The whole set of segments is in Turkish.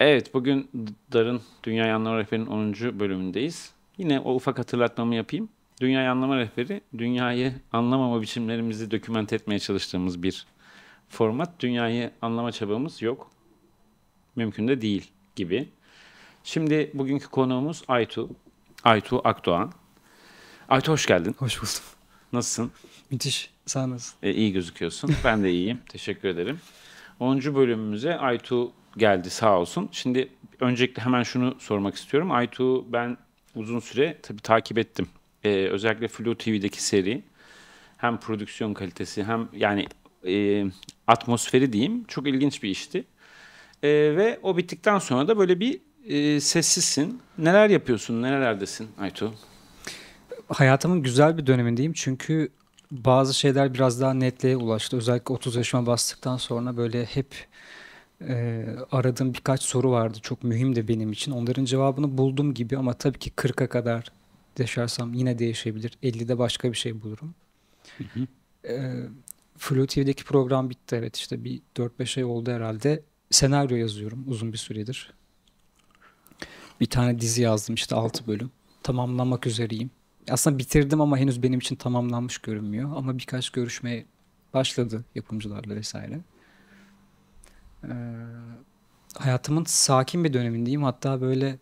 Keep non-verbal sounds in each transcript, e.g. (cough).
Evet, bugün Dar'ın Dünya Anlama Rehberi'nin 10. bölümündeyiz. Yine o ufak hatırlatmamı yapayım. Dünya Anlama Rehberi, dünyayı anlamama biçimlerimizi doküment etmeye çalıştığımız bir format. Dünyayı anlama çabamız yok. Mümkün de değil gibi. Şimdi bugünkü konuğumuz Aytu. Aytu Akdoğan. Aytu hoş geldin. Hoş buldum. Nasılsın? Müthiş. Sen nasılsın? E, iyi gözüküyorsun. Ben de iyiyim. Teşekkür ederim. 10. bölümümüze Aytu geldi sağ olsun. Şimdi öncelikle hemen şunu sormak istiyorum. Aytu ben uzun süre tabii takip ettim. Ee, özellikle Flu TV'deki seri hem prodüksiyon kalitesi hem yani e, atmosferi diyeyim çok ilginç bir işti. E, ve o bittikten sonra da böyle bir e, sessizsin. Neler yapıyorsun, nerelerdesin Aytu? Hayatımın güzel bir dönemindeyim çünkü bazı şeyler biraz daha netliğe ulaştı. Özellikle 30 yaşıma bastıktan sonra böyle hep e, aradığım birkaç soru vardı. Çok mühim de benim için. Onların cevabını buldum gibi ama tabii ki 40'a kadar yaşarsam yine değişebilir. 50'de başka bir şey bulurum. Hı E, ee, Flu TV'deki program bitti. Evet işte bir 4-5 ay oldu herhalde. Senaryo yazıyorum uzun bir süredir. Bir tane dizi yazdım işte 6 bölüm. Tamamlamak üzereyim. Aslında bitirdim ama henüz benim için tamamlanmış görünmüyor. Ama birkaç görüşme başladı yapımcılarla vesaire e, hayatımın sakin bir dönemindeyim. Hatta böyle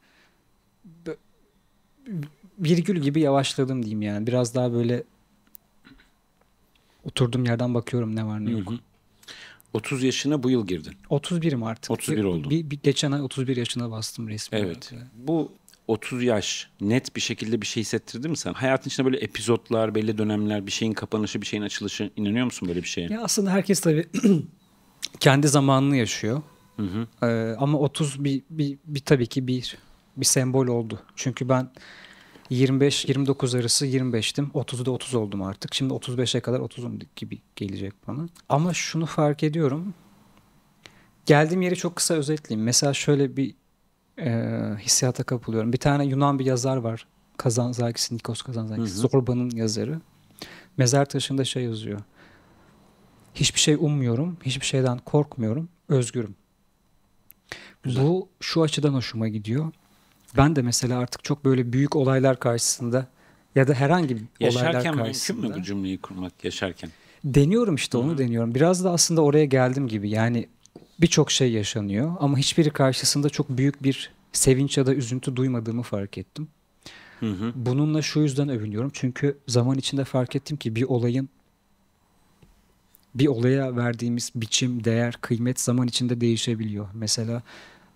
virgül gibi yavaşladım diyeyim yani. Biraz daha böyle oturduğum yerden bakıyorum ne var ne yok. Hı hı. 30 yaşına bu yıl girdin. 31'im artık. 31 oldum. Bir, bir, geçen ay 31 yaşına bastım resmi. Evet. Bu 30 yaş net bir şekilde bir şey hissettirdi mi sen? Hayatın içinde böyle epizotlar, belli dönemler, bir şeyin kapanışı, bir şeyin açılışı inanıyor musun böyle bir şeye? Ya aslında herkes tabii (clears throat) kendi zamanını yaşıyor. Hı hı. Ee, ama 30 bir, bir, bir tabii ki bir bir sembol oldu. Çünkü ben 25-29 arası 25'tim. 30'da 30 oldum artık. Şimdi 35'e kadar 30'um gibi gelecek bana. Ama şunu fark ediyorum. Geldiğim yeri çok kısa özetleyeyim. Mesela şöyle bir e, hissiyata kapılıyorum. Bir tane Yunan bir yazar var. Kazanzakis, Nikos Kazanzakis. Zorba'nın yazarı. Mezar taşında şey yazıyor. Hiçbir şey ummuyorum, hiçbir şeyden korkmuyorum, özgürüm. Güzel. Bu şu açıdan hoşuma gidiyor. Ben de mesela artık çok böyle büyük olaylar karşısında ya da herhangi bir yaşarken olaylar karşısında. mümkün mü bu cümleyi kurmak yaşarken? Deniyorum işte onu Hı. deniyorum. Biraz da aslında oraya geldim gibi. Yani birçok şey yaşanıyor ama hiçbiri karşısında çok büyük bir sevinç ya da üzüntü duymadığımı fark ettim. Hı hı. Bununla şu yüzden övünüyorum. Çünkü zaman içinde fark ettim ki bir olayın bir olaya verdiğimiz biçim, değer, kıymet zaman içinde değişebiliyor. Mesela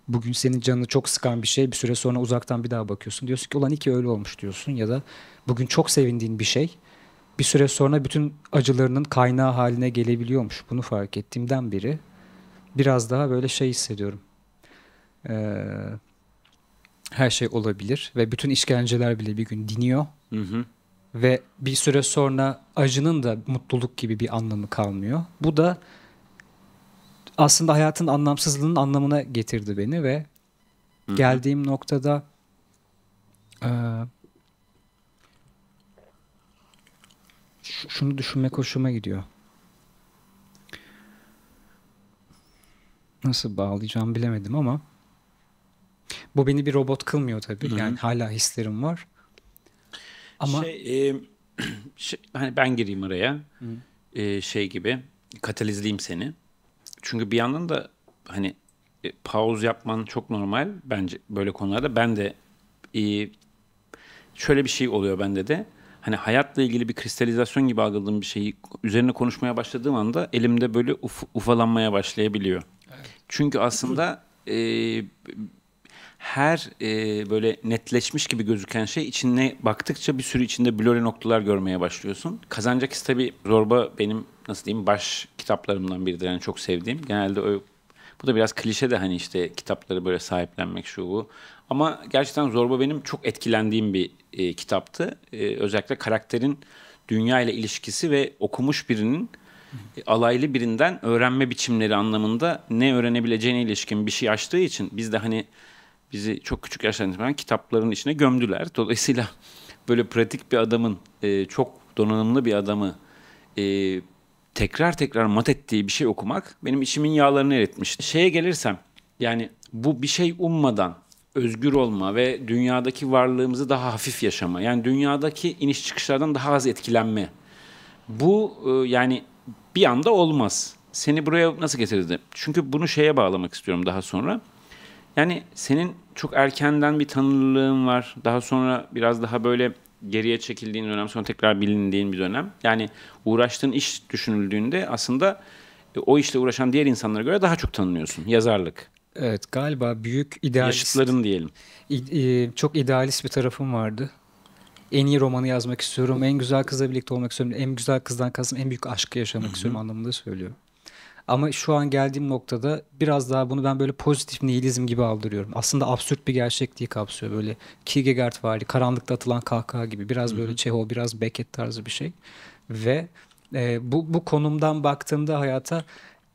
bugün senin canını çok sıkan bir şey bir süre sonra uzaktan bir daha bakıyorsun. Diyorsun ki ulan iki öyle olmuş diyorsun ya da bugün çok sevindiğin bir şey bir süre sonra bütün acılarının kaynağı haline gelebiliyormuş. Bunu fark ettiğimden biri, biraz daha böyle şey hissediyorum. Ee, her şey olabilir ve bütün işkenceler bile bir gün diniyor. Hı hı. Ve bir süre sonra acının da mutluluk gibi bir anlamı kalmıyor. Bu da aslında hayatın anlamsızlığının anlamına getirdi beni ve Hı-hı. geldiğim noktada e, şunu düşünme hoşuma gidiyor. Nasıl bağlayacağımı bilemedim ama bu beni bir robot kılmıyor tabii. Hı-hı. Yani hala hislerim var. Ama şey, e, (clears throat) şey, hani ben gireyim araya. E, şey gibi katalizleyeyim seni. Çünkü bir yandan da hani e, pause yapman çok normal bence böyle konularda. Ben de e, şöyle bir şey oluyor bende de. Hani hayatla ilgili bir kristalizasyon gibi algıladığım bir şeyi üzerine konuşmaya başladığım anda elimde böyle uf, ufalanmaya başlayabiliyor. Evet. Çünkü aslında e, her e, böyle netleşmiş gibi gözüken şey içine baktıkça bir sürü içinde blurry noktalar görmeye başlıyorsun. Kazanjakis tabi Zorba benim nasıl diyeyim baş kitaplarımdan biridir. Yani çok sevdiğim. Genelde o, bu da biraz klişe de hani işte kitapları böyle sahiplenmek şu bu. Ama gerçekten Zorba benim çok etkilendiğim bir e, kitaptı. E, özellikle karakterin dünya ile ilişkisi ve okumuş birinin e, alaylı birinden öğrenme biçimleri anlamında ne öğrenebileceğine ilişkin bir şey açtığı için biz de hani bizi çok küçük yaştan itibaren kitapların içine gömdüler. Dolayısıyla böyle pratik bir adamın, e, çok donanımlı bir adamı e, tekrar tekrar mat ettiği bir şey okumak benim içimin yağlarını eritmiş. Şeye gelirsem yani bu bir şey ummadan özgür olma ve dünyadaki varlığımızı daha hafif yaşama. Yani dünyadaki iniş çıkışlardan daha az etkilenme. Bu e, yani bir anda olmaz. Seni buraya nasıl getirdi? Çünkü bunu şeye bağlamak istiyorum daha sonra. Yani senin çok erkenden bir tanınırlığın var. Daha sonra biraz daha böyle geriye çekildiğin dönem sonra tekrar bilindiğin bir dönem. Yani uğraştığın iş düşünüldüğünde aslında e, o işle uğraşan diğer insanlara göre daha çok tanınıyorsun. Yazarlık. Evet galiba büyük idealist. Yaşıtların diyelim. E, çok idealist bir tarafım vardı. En iyi romanı yazmak istiyorum. En güzel kızla birlikte olmak istiyorum. En güzel kızdan kastım en büyük aşkı yaşamak Hı-hı. istiyorum anlamında söylüyorum. Ama şu an geldiğim noktada biraz daha bunu ben böyle pozitif nihilizm gibi aldırıyorum. Aslında absürt bir gerçekliği kapsıyor böyle Kierkegaard vari, karanlıkta atılan kahkaha gibi biraz böyle Çehov, biraz Beckett tarzı bir şey. Ve e, bu, bu konumdan baktığımda hayata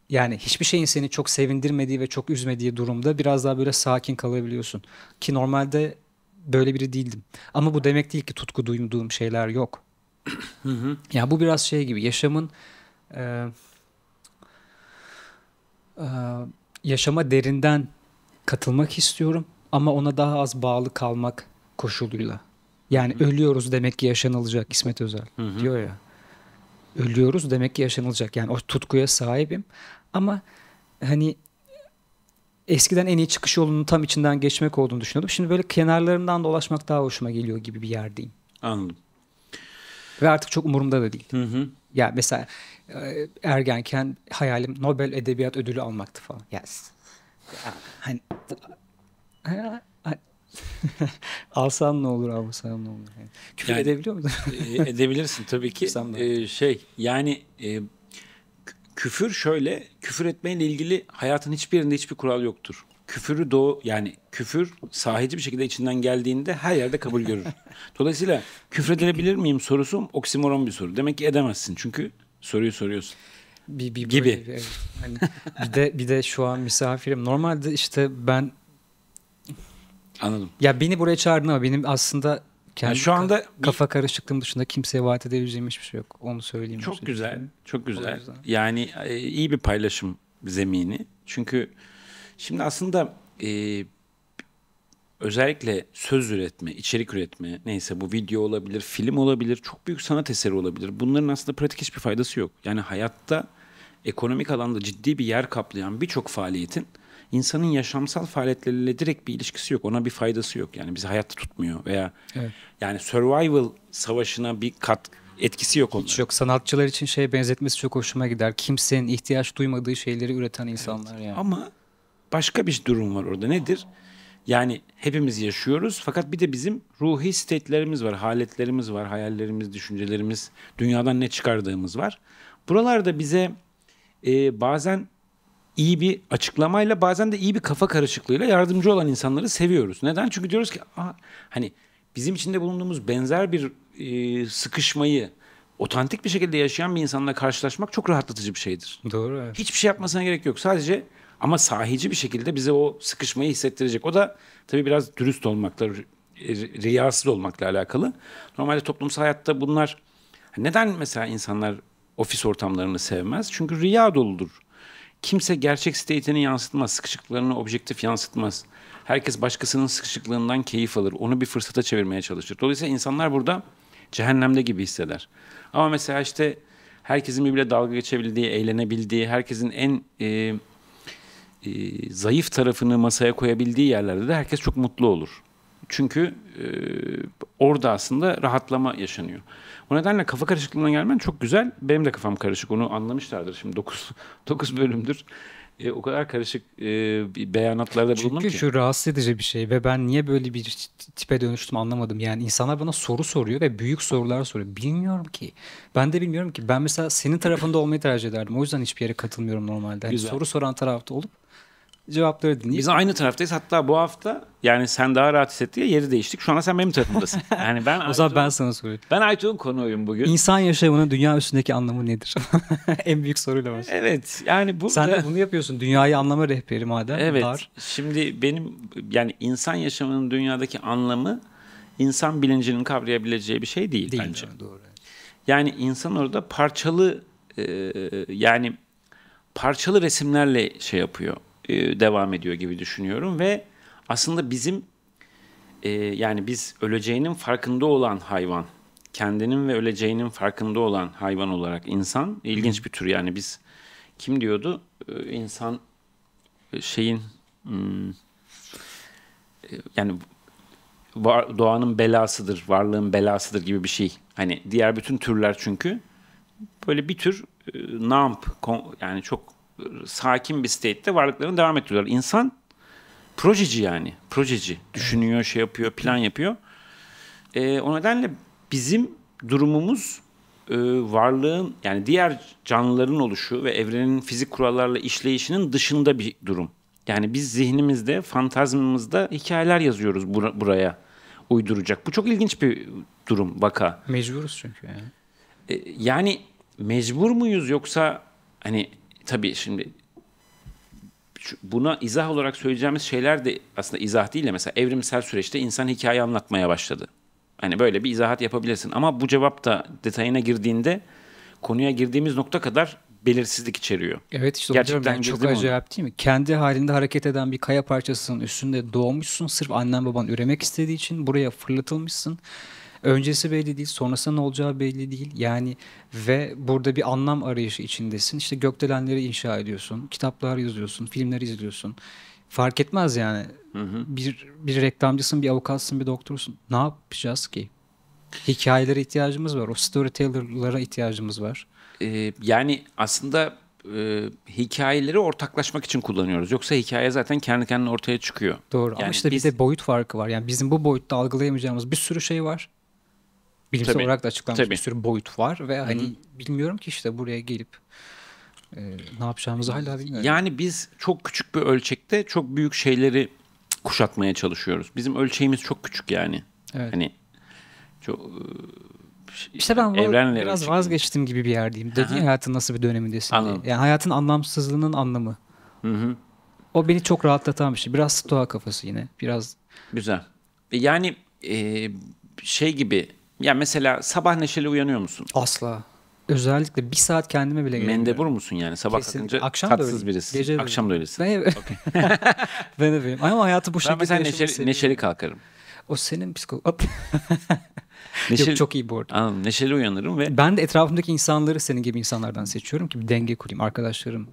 yani hiçbir şeyin seni çok sevindirmediği ve çok üzmediği durumda biraz daha böyle sakin kalabiliyorsun. Ki normalde böyle biri değildim. Ama bu demek değil ki tutku duyduğum şeyler yok. ya yani bu biraz şey gibi yaşamın e, ee, yaşama derinden katılmak istiyorum ama ona daha az bağlı kalmak koşuluyla. Yani Hı-hı. ölüyoruz demek ki yaşanılacak İsmet Özel Hı-hı. diyor ya. Ölüyoruz demek ki yaşanılacak. Yani o tutkuya sahibim ama hani eskiden en iyi çıkış yolunun tam içinden geçmek olduğunu düşünüyordum. Şimdi böyle kenarlarından dolaşmak daha hoşuma geliyor gibi bir yerdeyim. Anladım. Ve artık çok umurumda da değil. Hı hı. Ya mesela e, ergenken hayalim Nobel Edebiyat Ödülü almaktı falan. Yes. hani, (laughs) hani (laughs) Alsan ne olur, almasan ne olur? Yani. Küfür yani, edebiliyor musun? E, edebilirsin tabii ki. (laughs) Ee, şey yani e, küfür şöyle, küfür etmeyle ilgili hayatın hiçbirinde hiçbir kural yoktur küfürü doğu yani küfür sahici bir şekilde içinden geldiğinde her yerde kabul görür. (laughs) Dolayısıyla küfredilebilir miyim sorusu oksimoron bir soru. Demek ki edemezsin çünkü soruyu soruyorsun. Bir, bir gibi. hani bir de bir de şu an misafirim. Normalde işte ben Anladım. Ya beni buraya çağırdın ama benim aslında yani şu anda ka- kafa karışıklığım dışında kimseye vaat edebileceğim hiçbir şey yok. Onu söyleyeyim. Çok güzel. Çok güzel. Yani e, iyi bir paylaşım zemini. Çünkü Şimdi aslında e, özellikle söz üretme, içerik üretme neyse bu video olabilir, film olabilir, çok büyük sanat eseri olabilir. Bunların aslında pratik hiçbir faydası yok. Yani hayatta ekonomik alanda ciddi bir yer kaplayan birçok faaliyetin insanın yaşamsal faaliyetleriyle direkt bir ilişkisi yok. Ona bir faydası yok. Yani bizi hayatta tutmuyor veya evet. yani survival savaşına bir kat etkisi yok onların. Hiç yok. Sanatçılar için şey benzetmesi çok hoşuma gider. Kimsenin ihtiyaç duymadığı şeyleri üreten insanlar evet. yani. Ama başka bir durum var orada. Nedir? Yani hepimiz yaşıyoruz fakat bir de bizim ruhi state'lerimiz var, haletlerimiz var, hayallerimiz, düşüncelerimiz, dünyadan ne çıkardığımız var. Buralarda bize e, bazen iyi bir açıklamayla bazen de iyi bir kafa karışıklığıyla yardımcı olan insanları seviyoruz. Neden? Çünkü diyoruz ki aha, hani bizim içinde bulunduğumuz benzer bir e, sıkışmayı otantik bir şekilde yaşayan bir insanla karşılaşmak çok rahatlatıcı bir şeydir. Doğru. Evet. Hiçbir şey yapmasına gerek yok. Sadece ama sahici bir şekilde bize o sıkışmayı hissettirecek. O da tabii biraz dürüst olmakla, riyasız olmakla alakalı. Normalde toplumsal hayatta bunlar... Neden mesela insanlar ofis ortamlarını sevmez? Çünkü riya doludur. Kimse gerçek state'ini yansıtmaz, sıkışıklıklarını objektif yansıtmaz. Herkes başkasının sıkışıklığından keyif alır, onu bir fırsata çevirmeye çalışır. Dolayısıyla insanlar burada cehennemde gibi hisseder. Ama mesela işte herkesin birbirle dalga geçebildiği, eğlenebildiği, herkesin en e, e, zayıf tarafını masaya koyabildiği yerlerde de herkes çok mutlu olur. Çünkü e, orada aslında rahatlama yaşanıyor. O nedenle kafa karışıklığına gelmen çok güzel. Benim de kafam karışık. Onu anlamışlardır. Şimdi 9 9 (laughs) bölümdür. E, o kadar karışık e, beyanatlarda bulundum Çünkü ki. şu rahatsız edici bir şey ve ben niye böyle bir tipe dönüştüm anlamadım. Yani insanlar bana soru soruyor ve büyük sorular soruyor. Bilmiyorum ki. Ben de bilmiyorum ki. Ben mesela senin tarafında olmayı tercih ederdim. O yüzden hiçbir yere katılmıyorum normalde. Hani soru soran tarafta olup cevapları dinleyip. Biz aynı taraftayız. Hatta bu hafta yani sen daha rahat hissettin ya yeri değiştik. Şu anda sen benim tarafımdasın. (laughs) Yani ben o zaman ben sana soruyorum. Ben Aytuğ'un konuğuyum bugün. İnsan yaşamının dünya üstündeki anlamı nedir? (laughs) en büyük soruyla başlıyor. Evet. Yani bu Sen de bunu yapıyorsun. Dünyayı anlama rehberi madem. Evet. Dar. Şimdi benim yani insan yaşamının dünyadaki anlamı insan bilincinin kavrayabileceği bir şey değil, değil bence. Yani, doğru. Yani insan orada parçalı e, yani parçalı resimlerle şey yapıyor e, devam ediyor gibi düşünüyorum ve aslında bizim e, yani biz öleceğinin farkında olan hayvan, kendinin ve öleceğinin farkında olan hayvan olarak insan ilginç bir tür yani biz kim diyordu e, insan şeyin hmm, yani var, doğanın belasıdır, varlığın belasıdır gibi bir şey. Hani diğer bütün türler çünkü böyle bir tür namp yani çok sakin bir state'de varlıklarını devam ettiriyorlar. İnsan projeci yani. Projeci. Düşünüyor, şey yapıyor, plan yapıyor. E, o nedenle bizim durumumuz e, varlığın yani diğer canlıların oluşu ve evrenin fizik kurallarla işleyişinin dışında bir durum. Yani biz zihnimizde, fantazmımızda hikayeler yazıyoruz bur- buraya uyduracak. Bu çok ilginç bir durum, vaka. Mecburuz çünkü yani. E, yani mecbur muyuz yoksa hani tabii şimdi buna izah olarak söyleyeceğimiz şeyler de aslında izah değil de mesela evrimsel süreçte insan hikaye anlatmaya başladı. Hani böyle bir izahat yapabilirsin ama bu cevap da detayına girdiğinde konuya girdiğimiz nokta kadar belirsizlik içeriyor. Evet işte Gerçekten çok acayip onu. değil mi? Kendi halinde hareket eden bir kaya parçasının üstünde doğmuşsun. Sırf annen baban üremek istediği için buraya fırlatılmışsın öncesi belli değil, sonrası ne olacağı belli değil. Yani ve burada bir anlam arayışı içindesin. İşte gökdelenleri inşa ediyorsun, kitaplar yazıyorsun, filmler izliyorsun. Fark etmez yani. Hı hı. Bir, bir reklamcısın, bir avukatsın, bir doktorsun. Ne yapacağız ki? Hikayelere ihtiyacımız var. O storytellerlara ihtiyacımız var. Ee, yani aslında e, hikayeleri ortaklaşmak için kullanıyoruz. Yoksa hikaye zaten kendi kendine ortaya çıkıyor. Doğru yani ama işte biz... bir de boyut farkı var. Yani bizim bu boyutta algılayamayacağımız bir sürü şey var bilimsel tabii, olarak da açıklanmış tabii. bir sürü boyut var ve hani Hı-hı. bilmiyorum ki işte buraya gelip e, ne yapacağımızı hala bilmiyorum. Yani biz çok küçük bir ölçekte çok büyük şeyleri kuşatmaya çalışıyoruz. Bizim ölçeğimiz çok küçük yani. Evet. Hani çok e, işte, ben evrenle biraz ölçekli. vazgeçtim gibi bir yerdeyim. Dedi hayatın nasıl bir dönemindesin Anladım. diye. Yani hayatın anlamsızlığının anlamı. Hı hı. O beni çok rahatlatan bir şey. Biraz stoğa kafası yine. Biraz Güzel. E, yani e, şey gibi ya mesela sabah neşeli uyanıyor musun? Asla. Özellikle bir saat kendime bile gelmiyorum. Mendebur musun yani? Sabah Kesin. kalkınca Akşam tatsız da birisin. Gece Akşam da öylesin. Ben, okay. (laughs) ben de benim. Ama hayatı bu şekilde Ben mesela neşeli, neşeli kalkarım. O senin psikopat. (laughs) neşeli, Yok çok iyi bu arada. Anladım. Neşeli uyanırım ve... Ben de etrafımdaki insanları senin gibi insanlardan seçiyorum ki bir denge kurayım. Arkadaşlarım,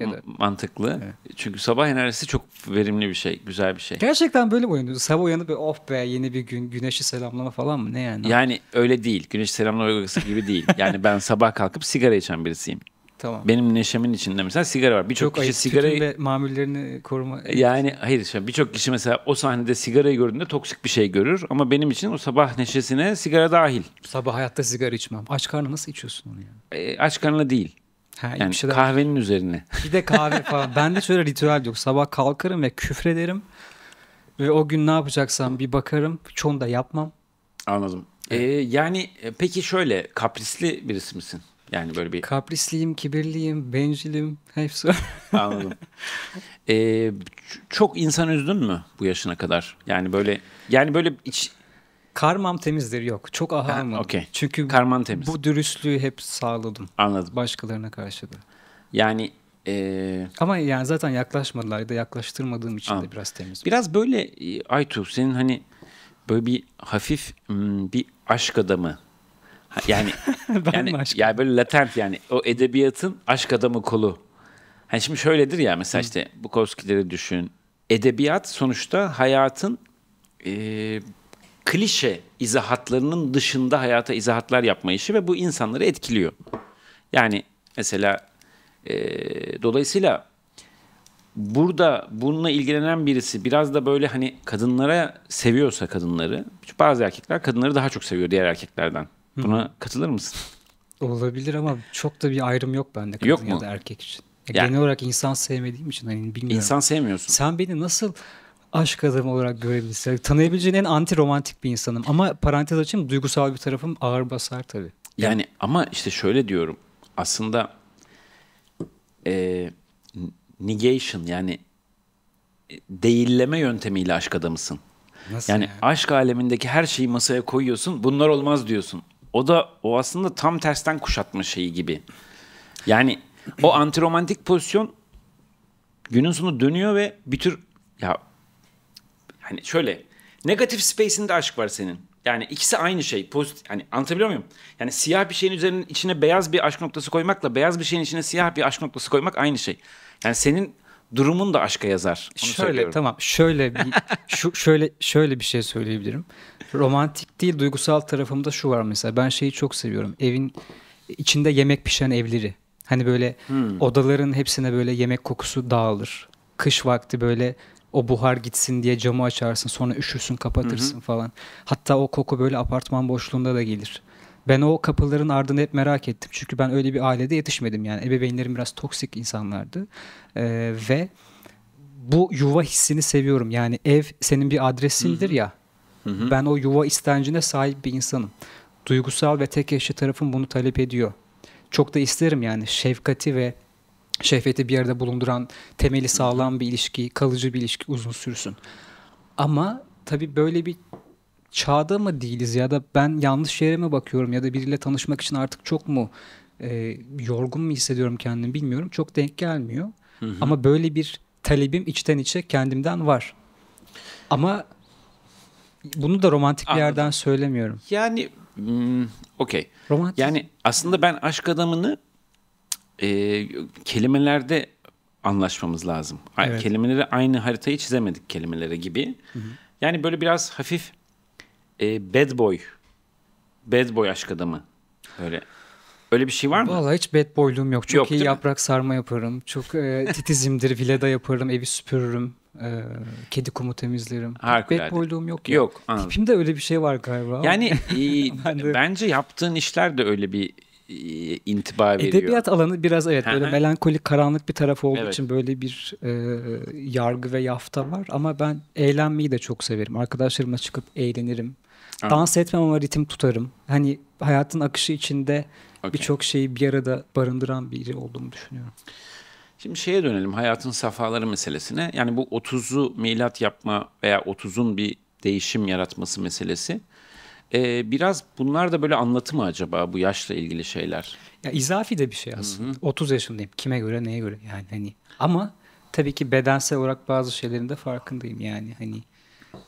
ya mantıklı. Evet. Çünkü sabah enerjisi çok verimli bir şey, güzel bir şey. Gerçekten böyle mi uyanıyorsun? Sabah uyanıp of oh be yeni bir gün, güneşi selamlama falan mı? Ne yani? Yani öyle değil. Güneşi selamlama uygulaması gibi değil. (laughs) Yani ben sabah kalkıp sigara içen birisiyim. Tamam. Benim neşemin içinde mesela sigara var. Birçok kişi ayıp. sigarayı... ve mamullerini koruma... Yani hayır. işte Birçok kişi mesela o sahnede sigarayı gördüğünde toksik bir şey görür. Ama benim için o sabah neşesine sigara dahil. Sabah hayatta sigara içmem. Aç karnı nasıl içiyorsun onu yani? E, aç karnı değil. Ha, yani şeyler... kahvenin üzerine. (laughs) Bir de kahve falan. ben de şöyle ritüel yok. Sabah kalkarım ve küfrederim. Ve o gün ne yapacaksam bir bakarım. Çoğunu da yapmam. Anladım. Evet. Ee, yani e, peki şöyle kaprisli birisi misin? Yani böyle bir... Kaprisliyim, kibirliyim, bencilim. Hepsi (laughs) Anladım. Ee, çok insan üzdün mü bu yaşına kadar? Yani böyle yani böyle iç, Karmam temizdir yok. Çok ahamım Okay. Çünkü Karman temiz. bu dürüstlüğü hep sağladım. Anladım. Başkalarına karşı da. Yani ee... Ama yani zaten yaklaşmadılar da yaklaştırmadığım için Anladım. de biraz temiz. Biraz böyle e, Aytu senin hani böyle bir hafif bir aşk adamı yani (laughs) yani, aşk? yani böyle latent yani o edebiyatın aşk adamı kolu. Hani şimdi şöyledir ya mesela Hı. işte Bukowski'leri düşün. Edebiyat sonuçta hayatın e, klişe izahatlarının dışında hayata izahatlar yapma işi ve bu insanları etkiliyor. Yani mesela e, dolayısıyla burada bununla ilgilenen birisi biraz da böyle hani kadınlara seviyorsa kadınları, bazı erkekler kadınları daha çok seviyor diğer erkeklerden. Buna Hı. katılır mısın? Olabilir ama çok da bir ayrım yok bende kadın yok mu? ya da erkek için. Ya yani, genel olarak insan sevmediğim için hani bilmiyorum. İnsan sevmiyorsun. Sen beni nasıl aşk adamı olarak görebilirsin. Tanıyabileceğin en anti romantik bir insanım. Ama parantez açayım duygusal bir tarafım ağır basar tabii. Yani ama işte şöyle diyorum. Aslında e, negation yani e, değilleme yöntemiyle aşk adamısın. Nasıl yani, yani aşk alemindeki her şeyi masaya koyuyorsun. Bunlar olmaz diyorsun. O da o aslında tam tersten kuşatma şeyi gibi. Yani o antiromantik pozisyon günün sonu dönüyor ve bir tür ya Hani şöyle negatif space'inde aşk var senin. Yani ikisi aynı şey. Pozitif, yani anlatabiliyor muyum? Yani siyah bir şeyin üzerinin içine beyaz bir aşk noktası koymakla beyaz bir şeyin içine siyah bir aşk noktası koymak aynı şey. Yani senin durumun da aşka yazar. Onu şöyle söylüyorum. tamam. Şöyle bir şu şöyle şöyle bir şey söyleyebilirim. Romantik değil duygusal tarafımda şu var mesela. Ben şeyi çok seviyorum. Evin içinde yemek pişen evleri. Hani böyle hmm. odaların hepsine böyle yemek kokusu dağılır. Kış vakti böyle o buhar gitsin diye camı açarsın sonra üşürsün kapatırsın hı hı. falan. Hatta o koku böyle apartman boşluğunda da gelir. Ben o kapıların ardını hep merak ettim. Çünkü ben öyle bir ailede yetişmedim yani. Ebeveynlerim biraz toksik insanlardı. Ee, ve bu yuva hissini seviyorum. Yani ev senin bir adresindir Hı-hı. ya. Hı-hı. Ben o yuva istencine sahip bir insanım. Duygusal ve tek eşli tarafım bunu talep ediyor. Çok da isterim yani şefkati ve şehveti bir yerde bulunduran temeli sağlam bir ilişki, kalıcı bir ilişki uzun sürsün. Ama tabii böyle bir çağda mı değiliz ya da ben yanlış yere mi bakıyorum ya da biriyle tanışmak için artık çok mu e, yorgun mu hissediyorum kendimi bilmiyorum. Çok denk gelmiyor. Hı hı. Ama böyle bir talebim içten içe kendimden var. Ama bunu da romantik Anladım. bir yerden söylemiyorum. Yani hmm, okey. Yani aslında ben aşk adamını e, kelimelerde anlaşmamız lazım. Evet. Kelimeleri aynı haritayı çizemedik kelimelere gibi. Hı hı. Yani böyle biraz hafif e, bad boy, bad boy aşk adamı öyle. Öyle bir şey var mı? Vallahi hiç bad boyluğum yok. Çok yok, iyi yaprak mi? sarma yaparım. Çok e, titizimdir. vileda yaparım. Evi süpürürüm. E, kedi kumu temizlerim. Harikulade. Bad boyluğum yok. Yok. Anladım. Tipimde öyle bir şey var galiba. Yani (laughs) e, bence yaptığın işler de öyle bir intiba veriyor. Edebiyat alanı biraz evet böyle hı melankolik karanlık bir taraf olduğu evet. için böyle bir e, yargı ve yafta var ama ben eğlenmeyi de çok severim. Arkadaşlarımla çıkıp eğlenirim. Aha. Dans etmem ama ritim tutarım. Hani hayatın akışı içinde okay. birçok şeyi bir arada barındıran biri olduğumu düşünüyorum. Şimdi şeye dönelim hayatın safhaları meselesine. Yani bu 30'u milat yapma veya 30'un bir değişim yaratması meselesi. Ee, biraz bunlar da böyle anlatı mı acaba bu yaşla ilgili şeyler? Ya izafi de bir şey aslında. Hı hı. 30 yaşındayım. Kime göre, neye göre yani hani. Ama tabii ki bedensel olarak bazı şeylerin de farkındayım yani hani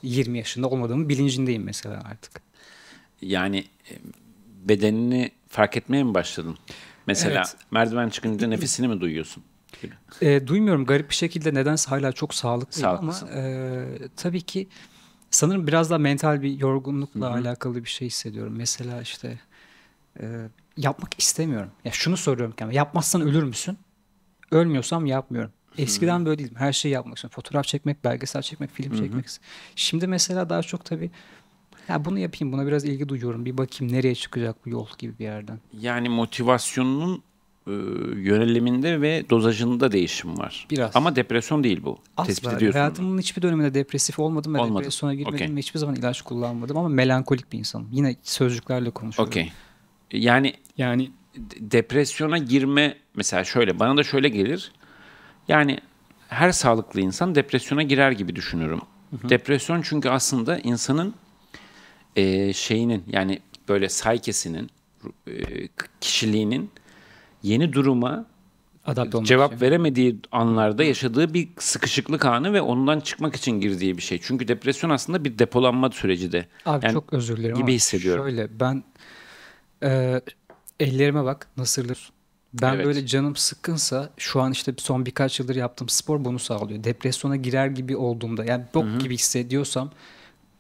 20 yaşında olmadığımı bilincindeyim mesela artık. Yani e, bedenini fark etmeye mi başladın? Mesela evet. merdiven çıkınca nefesini mi duyuyorsun? E, duymuyorum garip bir şekilde nedense hala çok sağlıklıyım Sağlıklısın. ama e, tabii ki sanırım biraz daha mental bir yorgunlukla Hı-hı. alakalı bir şey hissediyorum. Mesela işte e, yapmak istemiyorum. Ya şunu soruyorum kendime. Yapmazsan ölür müsün? Ölmüyorsam yapmıyorum. Eskiden Hı-hı. böyle değildim. Her şeyi yapmak istiyorum. Fotoğraf çekmek, belgesel çekmek, film Hı-hı. çekmek. Şimdi mesela daha çok tabii ya bunu yapayım, buna biraz ilgi duyuyorum. Bir bakayım nereye çıkacak bu yol gibi bir yerden. Yani motivasyonunun e, yöneliminde ve dozajında değişim var. Biraz. Ama depresyon değil bu. Asla. Hayatımın bunu. hiçbir döneminde depresif olmadım ve Olmadı. depresyona girmedim okay. ve hiçbir zaman ilaç kullanmadım ama melankolik bir insanım. Yine sözcüklerle konuşuyorum. Okey. Yani yani depresyona girme mesela şöyle bana da şöyle gelir. Yani her sağlıklı insan depresyona girer gibi düşünüyorum. Hı hı. Depresyon çünkü aslında insanın e, şeyinin yani böyle saykesinin e, kişiliğinin yeni duruma adapte olmak cevap için. veremediği anlarda yaşadığı bir sıkışıklık anı ve ondan çıkmak için girdiği bir şey. Çünkü depresyon aslında bir depolanma süreci de. Abi yani, çok özür dilerim gibi hissediyorum. Şöyle ben e, ellerime bak nasırlar. Ben evet. böyle canım sıkkınsa şu an işte son birkaç yıldır yaptığım spor bunu sağlıyor. Depresyona girer gibi olduğumda yani bok Hı-hı. gibi hissediyorsam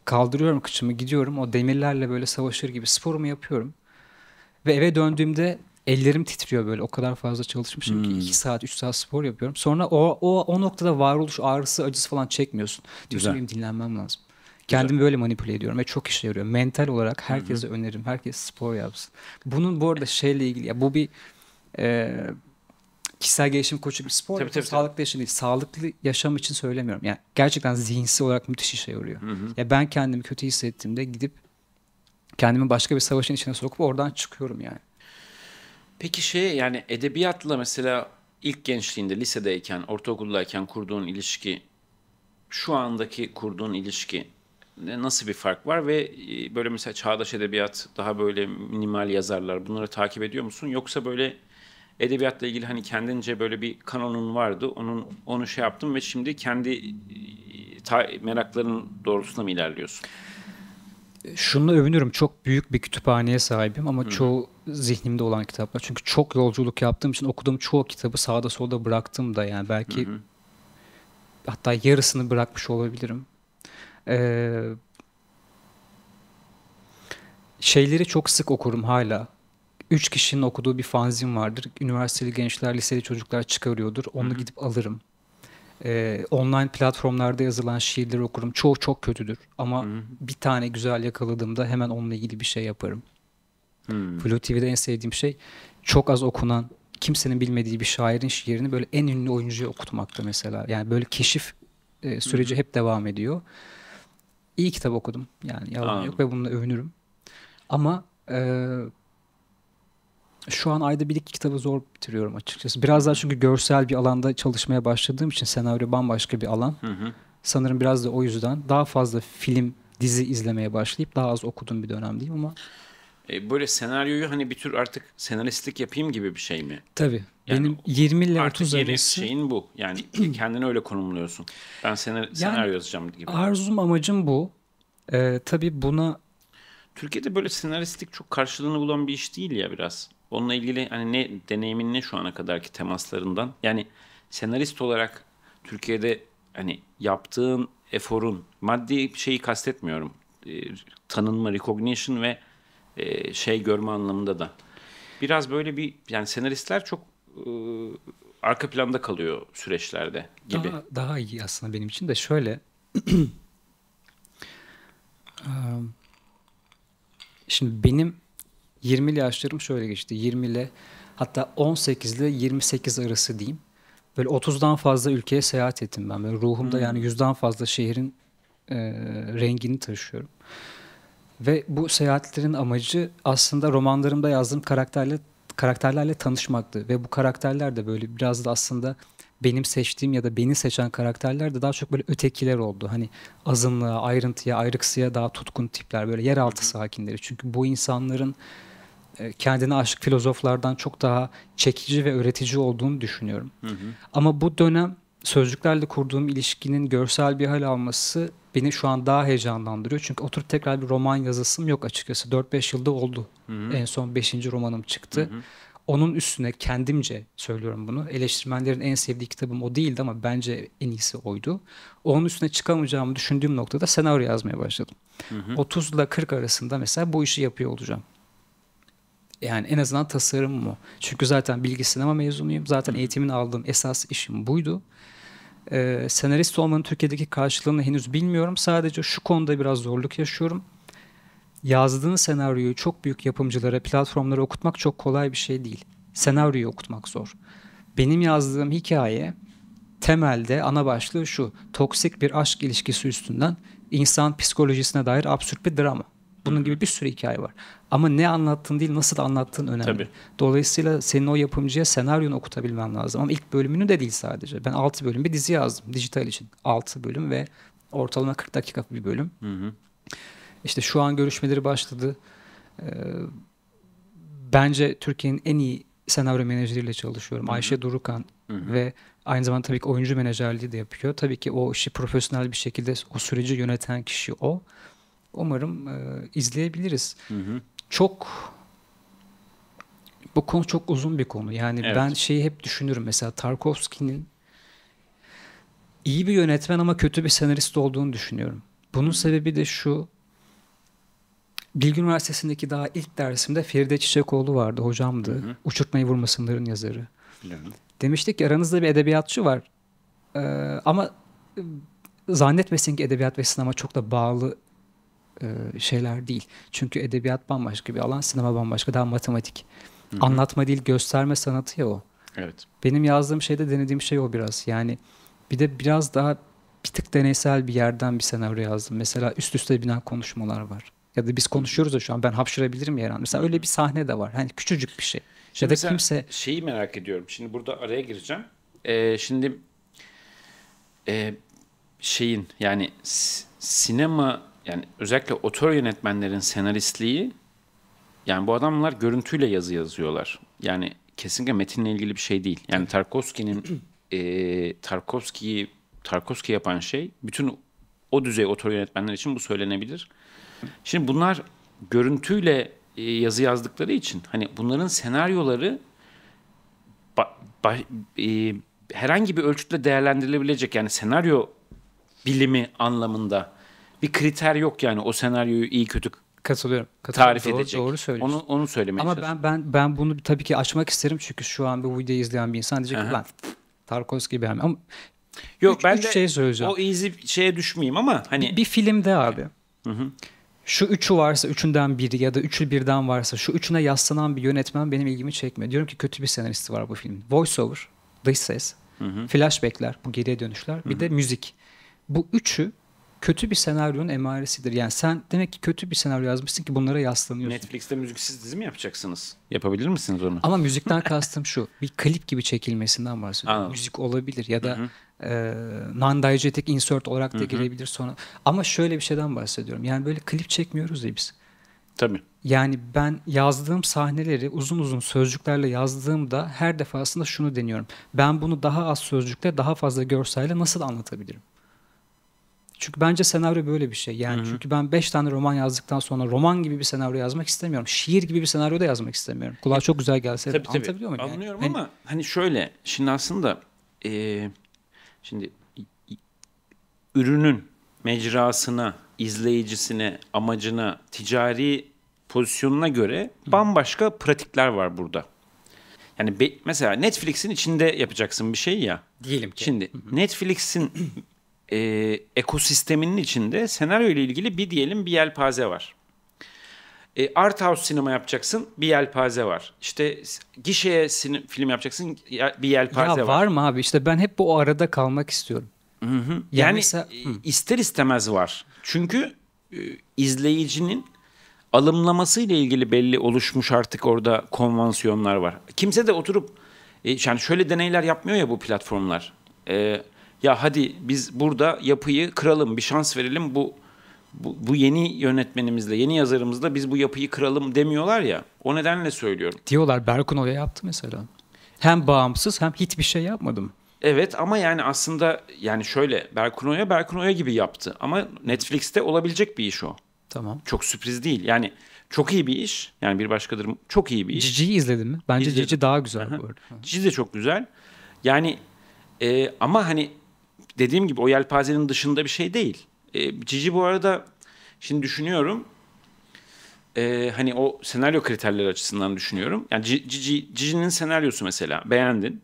kaldırıyorum kıçımı gidiyorum o demirlerle böyle savaşır gibi sporumu yapıyorum. Ve eve döndüğümde ellerim titriyor böyle o kadar fazla çalışmışım hmm. ki 2 saat 3 saat spor yapıyorum. Sonra o, o, o noktada varoluş ağrısı acısı falan çekmiyorsun. Diyorsun benim dinlenmem lazım. Kendimi Güzel. böyle manipüle ediyorum ve çok işe yarıyor. Mental olarak herkese Hı-hı. öneririm. Herkes spor yapsın. Bunun bu arada şeyle ilgili ya bu bir e, kişisel gelişim koçu bir spor. Tabii, tabii, sağlıklı tabii. yaşam değil. Sağlıklı yaşam için söylemiyorum. Yani gerçekten zihinsel olarak müthiş işe yarıyor. Hı-hı. Ya ben kendimi kötü hissettiğimde gidip kendimi başka bir savaşın içine sokup oradan çıkıyorum yani. Peki şey yani edebiyatla mesela ilk gençliğinde, lisedeyken, ortaokuldayken kurduğun ilişki, şu andaki kurduğun ilişki nasıl bir fark var ve e, böyle mesela çağdaş edebiyat, daha böyle minimal yazarlar bunları takip ediyor musun? Yoksa böyle edebiyatla ilgili hani kendince böyle bir kanonun vardı. Onun onu şey yaptım ve şimdi kendi e, ta, merakların doğrultusunda mı ilerliyorsun? şunla övünürüm. Çok büyük bir kütüphaneye sahibim ama Hı. çoğu zihnimde olan kitaplar. Çünkü çok yolculuk yaptığım için okuduğum çoğu kitabı sağda solda bıraktım da yani belki Hı. hatta yarısını bırakmış olabilirim. Ee, şeyleri çok sık okurum hala. Üç kişinin okuduğu bir fanzin vardır. Üniversiteli gençler, liseli çocuklar çıkarıyordur. Onu hı gidip alırım e, online platformlarda yazılan şiirleri okurum. Çoğu çok kötüdür ama Hı-hı. bir tane güzel yakaladığımda hemen onunla ilgili bir şey yaparım. hı Flu TV'de en sevdiğim şey çok az okunan, kimsenin bilmediği bir şairin şiirini böyle en ünlü oyuncuya okutmakta mesela. Yani böyle keşif e, süreci Hı-hı. hep devam ediyor. İyi kitap okudum yani yalan Anladım. yok ve bununla övünürüm. Ama e, şu an ayda bir iki kitabı zor bitiriyorum açıkçası. Biraz daha çünkü görsel bir alanda çalışmaya başladığım için senaryo bambaşka bir alan. Hı hı. Sanırım biraz da o yüzden daha fazla film, dizi izlemeye başlayıp daha az okuduğum bir dönemdeyim ama e, böyle senaryoyu hani bir tür artık senaristlik yapayım gibi bir şey mi? Tabii. Yani benim 20 ile 30 arası şeyin bu. Yani (clears throat) kendini öyle konumluyorsun. Ben senar yani, senaryo yazacağım gibi. Arzum amacım bu. Ee, tabii buna Türkiye'de böyle senaristlik çok karşılığını bulan bir iş değil ya biraz. Onunla ilgili hani ne deneyimin ne şu ana kadarki temaslarından? Yani senarist olarak Türkiye'de hani yaptığın eforun maddi şeyi kastetmiyorum. E, tanınma, recognition ve e, şey görme anlamında da. Biraz böyle bir yani senaristler çok e, arka planda kalıyor süreçlerde gibi. Daha, daha iyi aslında benim için de şöyle. (clears throat) Şimdi benim 20'li yaşlarım şöyle geçti. 20 ile hatta 18 ile 28 arası diyeyim. Böyle 30'dan fazla ülkeye seyahat ettim ben. Böyle ruhumda hmm. yani yüzden fazla şehrin e, rengini taşıyorum. Ve bu seyahatlerin amacı aslında romanlarımda yazdığım karakterle karakterlerle tanışmaktı ve bu karakterler de böyle biraz da aslında benim seçtiğim ya da beni seçen karakterler de daha çok böyle ötekiler oldu. Hani azınlığa, ayrıntıya, ayrıksıya daha tutkun tipler böyle yeraltı sakinleri. Çünkü bu insanların e, kendine aşık filozoflardan çok daha çekici ve öğretici olduğunu düşünüyorum. Hı hı. Ama bu dönem sözcüklerle kurduğum ilişkinin görsel bir hal alması beni şu an daha heyecanlandırıyor. Çünkü oturup tekrar bir roman yazasım yok açıkçası. 4-5 yılda oldu. Hı hı. En son 5. romanım çıktı. Hı hı. Onun üstüne kendimce söylüyorum bunu. Eleştirmenlerin en sevdiği kitabım o değildi ama bence en iyisi oydu. Onun üstüne çıkamayacağımı düşündüğüm noktada senaryo yazmaya başladım. Hı hı. 30 ile 40 arasında mesela bu işi yapıyor olacağım yani en azından tasarım mı? Çünkü zaten bilgi sinema mezunuyum. Zaten eğitimin aldığım esas işim buydu. Ee, senarist olmanın Türkiye'deki karşılığını henüz bilmiyorum. Sadece şu konuda biraz zorluk yaşıyorum. Yazdığın senaryoyu çok büyük yapımcılara, platformlara okutmak çok kolay bir şey değil. Senaryoyu okutmak zor. Benim yazdığım hikaye temelde ana başlığı şu. Toksik bir aşk ilişkisi üstünden insan psikolojisine dair absürt bir drama. Bunun gibi bir sürü hikaye var. Ama ne anlattığın değil nasıl anlattığın önemli. Tabii. Dolayısıyla senin o yapımcıya senaryonu okutabilmen lazım. Ama ilk bölümünü de değil sadece. Ben 6 bölüm bir dizi yazdım dijital için. 6 bölüm ve ortalama 40 dakika bir bölüm. Hı hı. İşte şu an görüşmeleri başladı. Ee, bence Türkiye'nin en iyi senaryo menajeriyle çalışıyorum. Hı hı. Ayşe Durukan hı hı. ve aynı zamanda tabii ki oyuncu menajerliği de yapıyor. Tabii ki o işi profesyonel bir şekilde o süreci yöneten kişi o. Hı umarım e, izleyebiliriz. Hı hı. Çok bu konu çok uzun bir konu. Yani evet. ben şeyi hep düşünürüm mesela Tarkovski'nin iyi bir yönetmen ama kötü bir senarist olduğunu düşünüyorum. Bunun sebebi de şu. Bilgi Üniversitesi'ndeki daha ilk dersimde Feride Çiçekoğlu vardı, hocamdı. Hı hı. Uçurtmayı Vurmasınların yazarı. Hı. Demiştik ki aranızda bir edebiyatçı var. Ee, ama zannetmesin ki edebiyat ve sinema çok da bağlı e, şeyler değil. Çünkü edebiyat bambaşka bir alan, sinema bambaşka, daha matematik. Hı-hı. Anlatma değil, gösterme sanatı ya o. Evet. Benim yazdığım şeyde denediğim şey o biraz. Yani bir de biraz daha bir tık deneysel bir yerden bir senaryo yazdım. Mesela üst üste binen konuşmalar var. Ya da biz konuşuyoruz da şu an ben hapşırabilirim ya an Mesela öyle bir sahne de var. Hani küçücük bir şey. Şimdi ya da kimse... Şeyi merak ediyorum. Şimdi burada araya gireceğim. Ee, şimdi e, şeyin yani sinema yani özellikle otör yönetmenlerin senaristliği yani bu adamlar görüntüyle yazı yazıyorlar. Yani kesinlikle metinle ilgili bir şey değil. Yani Tarkovski'nin (clears throat) e, Tarkovski'yi Tarkovski yapan şey bütün o düzey otör yönetmenler için bu söylenebilir. Şimdi bunlar görüntüyle e, yazı yazdıkları için hani bunların senaryoları ba, ba, e, herhangi bir ölçütle değerlendirilebilecek yani senaryo bilimi anlamında bir kriter yok yani o senaryoyu iyi kötü katılıyorum. Tarif doğru, edecek. Doğru söylüyorsun. Onu, onu söylemeye Ama ben, ben, ben bunu tabii ki açmak isterim çünkü şu an bu videoyu izleyen bir insan diyecek ki lan Tarkovski beğenmiyor. Ama Yok üç, ben üç de şey söyleyeceğim. o easy şeye düşmeyeyim ama hani. Bir, bir filmde abi. Hı hı. Şu üçü varsa üçünden biri ya da üçü birden varsa şu üçüne yaslanan bir yönetmen benim ilgimi çekmiyor. Diyorum ki kötü bir senaristi var bu filmin. Voiceover, dış ses, hı hı. flashbackler, bu geriye dönüşler bir hı hı. de müzik. Bu üçü kötü bir senaryonun emaresidir. Yani sen demek ki kötü bir senaryo yazmışsın ki bunlara yaslanıyorsun. Netflix'te müziksiz dizi mi yapacaksınız? Yapabilir misiniz onu? Ama müzikten (laughs) kastım şu. Bir klip gibi çekilmesinden bahsediyorum. Anladım. Müzik olabilir ya da Hı -hı. e, non-diegetic insert olarak da Hı girebilir sonra. Ama şöyle bir şeyden bahsediyorum. Yani böyle klip çekmiyoruz ya biz. Tabii. Yani ben yazdığım sahneleri uzun uzun sözcüklerle yazdığımda her defasında şunu deniyorum. Ben bunu daha az sözcükle, daha fazla görselle nasıl anlatabilirim? Çünkü bence senaryo böyle bir şey. Yani Hı-hı. çünkü ben 5 tane roman yazdıktan sonra roman gibi bir senaryo yazmak istemiyorum. Şiir gibi bir senaryo da yazmak istemiyorum. Kulağa e, çok güzel gelse tabii, anlatabiliyor tabii. muyum? Anlıyorum yani? ama hani, hani şöyle şimdi aslında e, şimdi ürünün mecrasına, izleyicisine, amacına, ticari pozisyonuna göre bambaşka pratikler var burada. Yani be, mesela Netflix'in içinde yapacaksın bir şey ya. Diyelim ki. Şimdi Netflix'in e, ekosisteminin içinde senaryo ile ilgili bir diyelim bir yelpaze var. E, art house sinema yapacaksın bir yelpaze var. İşte gişeye sin film yapacaksın bir yelpaze ya var. Var mı abi işte ben hep bu arada kalmak istiyorum. Hı hı. Yani, mesela, hı. ister istemez var. Çünkü e, izleyicinin alımlaması ile ilgili belli oluşmuş artık orada konvansiyonlar var. Kimse de oturup e, yani şöyle deneyler yapmıyor ya bu platformlar. E, ya hadi biz burada yapıyı kıralım, bir şans verelim bu bu, bu yeni yönetmenimizle, yeni yazarımızla biz bu yapıyı kıralım demiyorlar ya. O nedenle söylüyorum. Diyorlar Berkun Oya yaptı mesela. Hem bağımsız hem hiçbir şey yapmadım. Evet ama yani aslında yani şöyle Berkun Oya Berkun Oya gibi yaptı. Ama Netflix'te olabilecek bir iş o. Tamam. Çok sürpriz değil. Yani çok iyi bir iş. Yani bir başkadır çok iyi bir iş. Cici'yi izledin mi? Bence İzledim. Cici daha güzel Aha. bu arada. Cici de çok güzel. Yani e, ama hani dediğim gibi o yelpazenin dışında bir şey değil. E, Cici bu arada şimdi düşünüyorum e, hani o senaryo kriterleri açısından düşünüyorum. Yani Cici, Cici'nin senaryosu mesela beğendin.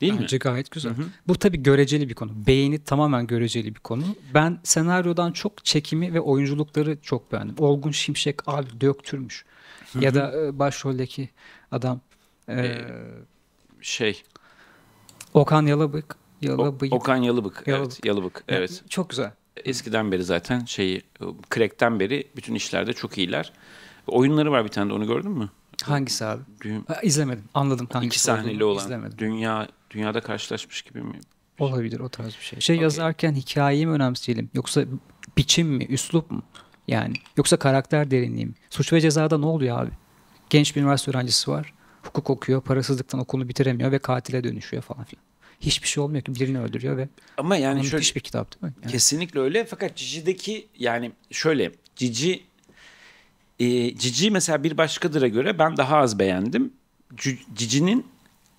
Değil Bence mi? Bence gayet güzel. Hı-hı. Bu tabii göreceli bir konu. Beğeni tamamen göreceli bir konu. Ben senaryodan çok çekimi ve oyunculukları çok beğendim. Olgun Şimşek abi döktürmüş. Hı-hı. Ya da e, başroldeki adam e, e, şey Okan Yalabık Yalıbıyık. Okan Yalıbık. Yalıbık. Evet, Yalıbık. Evet. çok güzel. Eskiden beri zaten şey, Crack'ten beri bütün işlerde çok iyiler. Oyunları var bir tane de onu gördün mü? Hangisi abi? Düğün... Ha, Anladım hangisi. İki sahneli olan. İzlemedim. Dünya dünyada karşılaşmış gibi mi? Olabilir o tarz bir şey. Şey okay. yazarken hikayeyi mi önemseyelim yoksa biçim mi, üslup mu? Yani yoksa karakter derinliği mi? Suç ve cezada ne oluyor abi? Genç bir üniversite öğrencisi var. Hukuk okuyor, parasızlıktan okulunu bitiremiyor ve katile dönüşüyor falan filan hiçbir şey olmuyor ki birini öldürüyor ve ama yani şöyle bir kitap değil mi? Yani. Kesinlikle öyle fakat Cici'deki yani şöyle Cici e, Cici mesela bir başkadır'a göre ben daha az beğendim. Cici'nin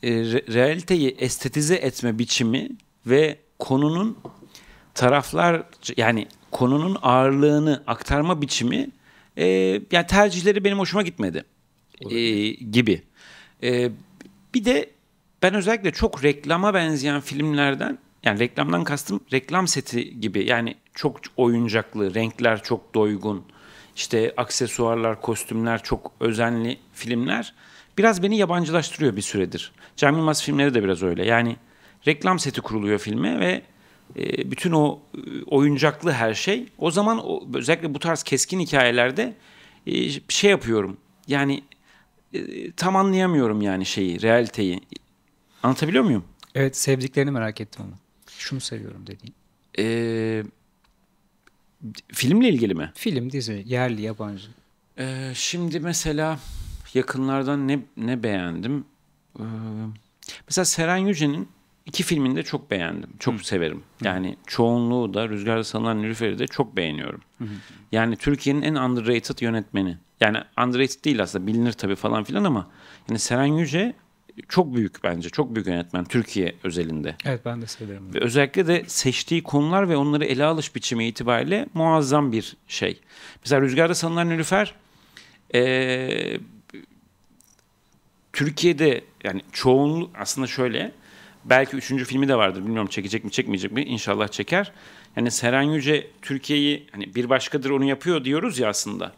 e, realiteyi estetize etme biçimi ve konunun taraflar yani konunun ağırlığını aktarma biçimi e, yani tercihleri benim hoşuma gitmedi. E, gibi. E, bir de ben özellikle çok reklama benzeyen filmlerden yani reklamdan kastım reklam seti gibi yani çok oyuncaklı, renkler çok doygun, işte aksesuarlar, kostümler çok özenli filmler biraz beni yabancılaştırıyor bir süredir. Cem Yılmaz filmleri de biraz öyle. Yani reklam seti kuruluyor filme ve e, bütün o e, oyuncaklı her şey. O zaman özellikle bu tarz keskin hikayelerde e, şey yapıyorum. Yani tam anlayamıyorum yani şeyi, realiteyi. Anlatabiliyor muyum? Evet sevdiklerini merak ettim onu. Şunu seviyorum dediğin. Ee, filmle ilgili mi? Film, dizi, yerli, yabancı. Ee, şimdi mesela yakınlardan ne, ne beğendim? Ee, mesela Seren Yüce'nin iki filmini de çok beğendim. Çok Hı. severim. Yani Hı. çoğunluğu da Rüzgarda Salınan Nilüfer'i de çok beğeniyorum. Hı. Yani Türkiye'nin en underrated yönetmeni. Yani underrated değil aslında bilinir tabii falan filan ama yani Seren Yüce çok büyük bence. Çok büyük yönetmen Türkiye özelinde. Evet ben de severim. Ve özellikle de seçtiği konular ve onları ele alış biçimi itibariyle muazzam bir şey. Mesela Rüzgarda Sanılan Nilüfer e, Türkiye'de yani çoğunluk aslında şöyle belki üçüncü filmi de vardır bilmiyorum çekecek mi çekmeyecek mi inşallah çeker. Yani Seren Yüce Türkiye'yi hani bir başkadır onu yapıyor diyoruz ya aslında.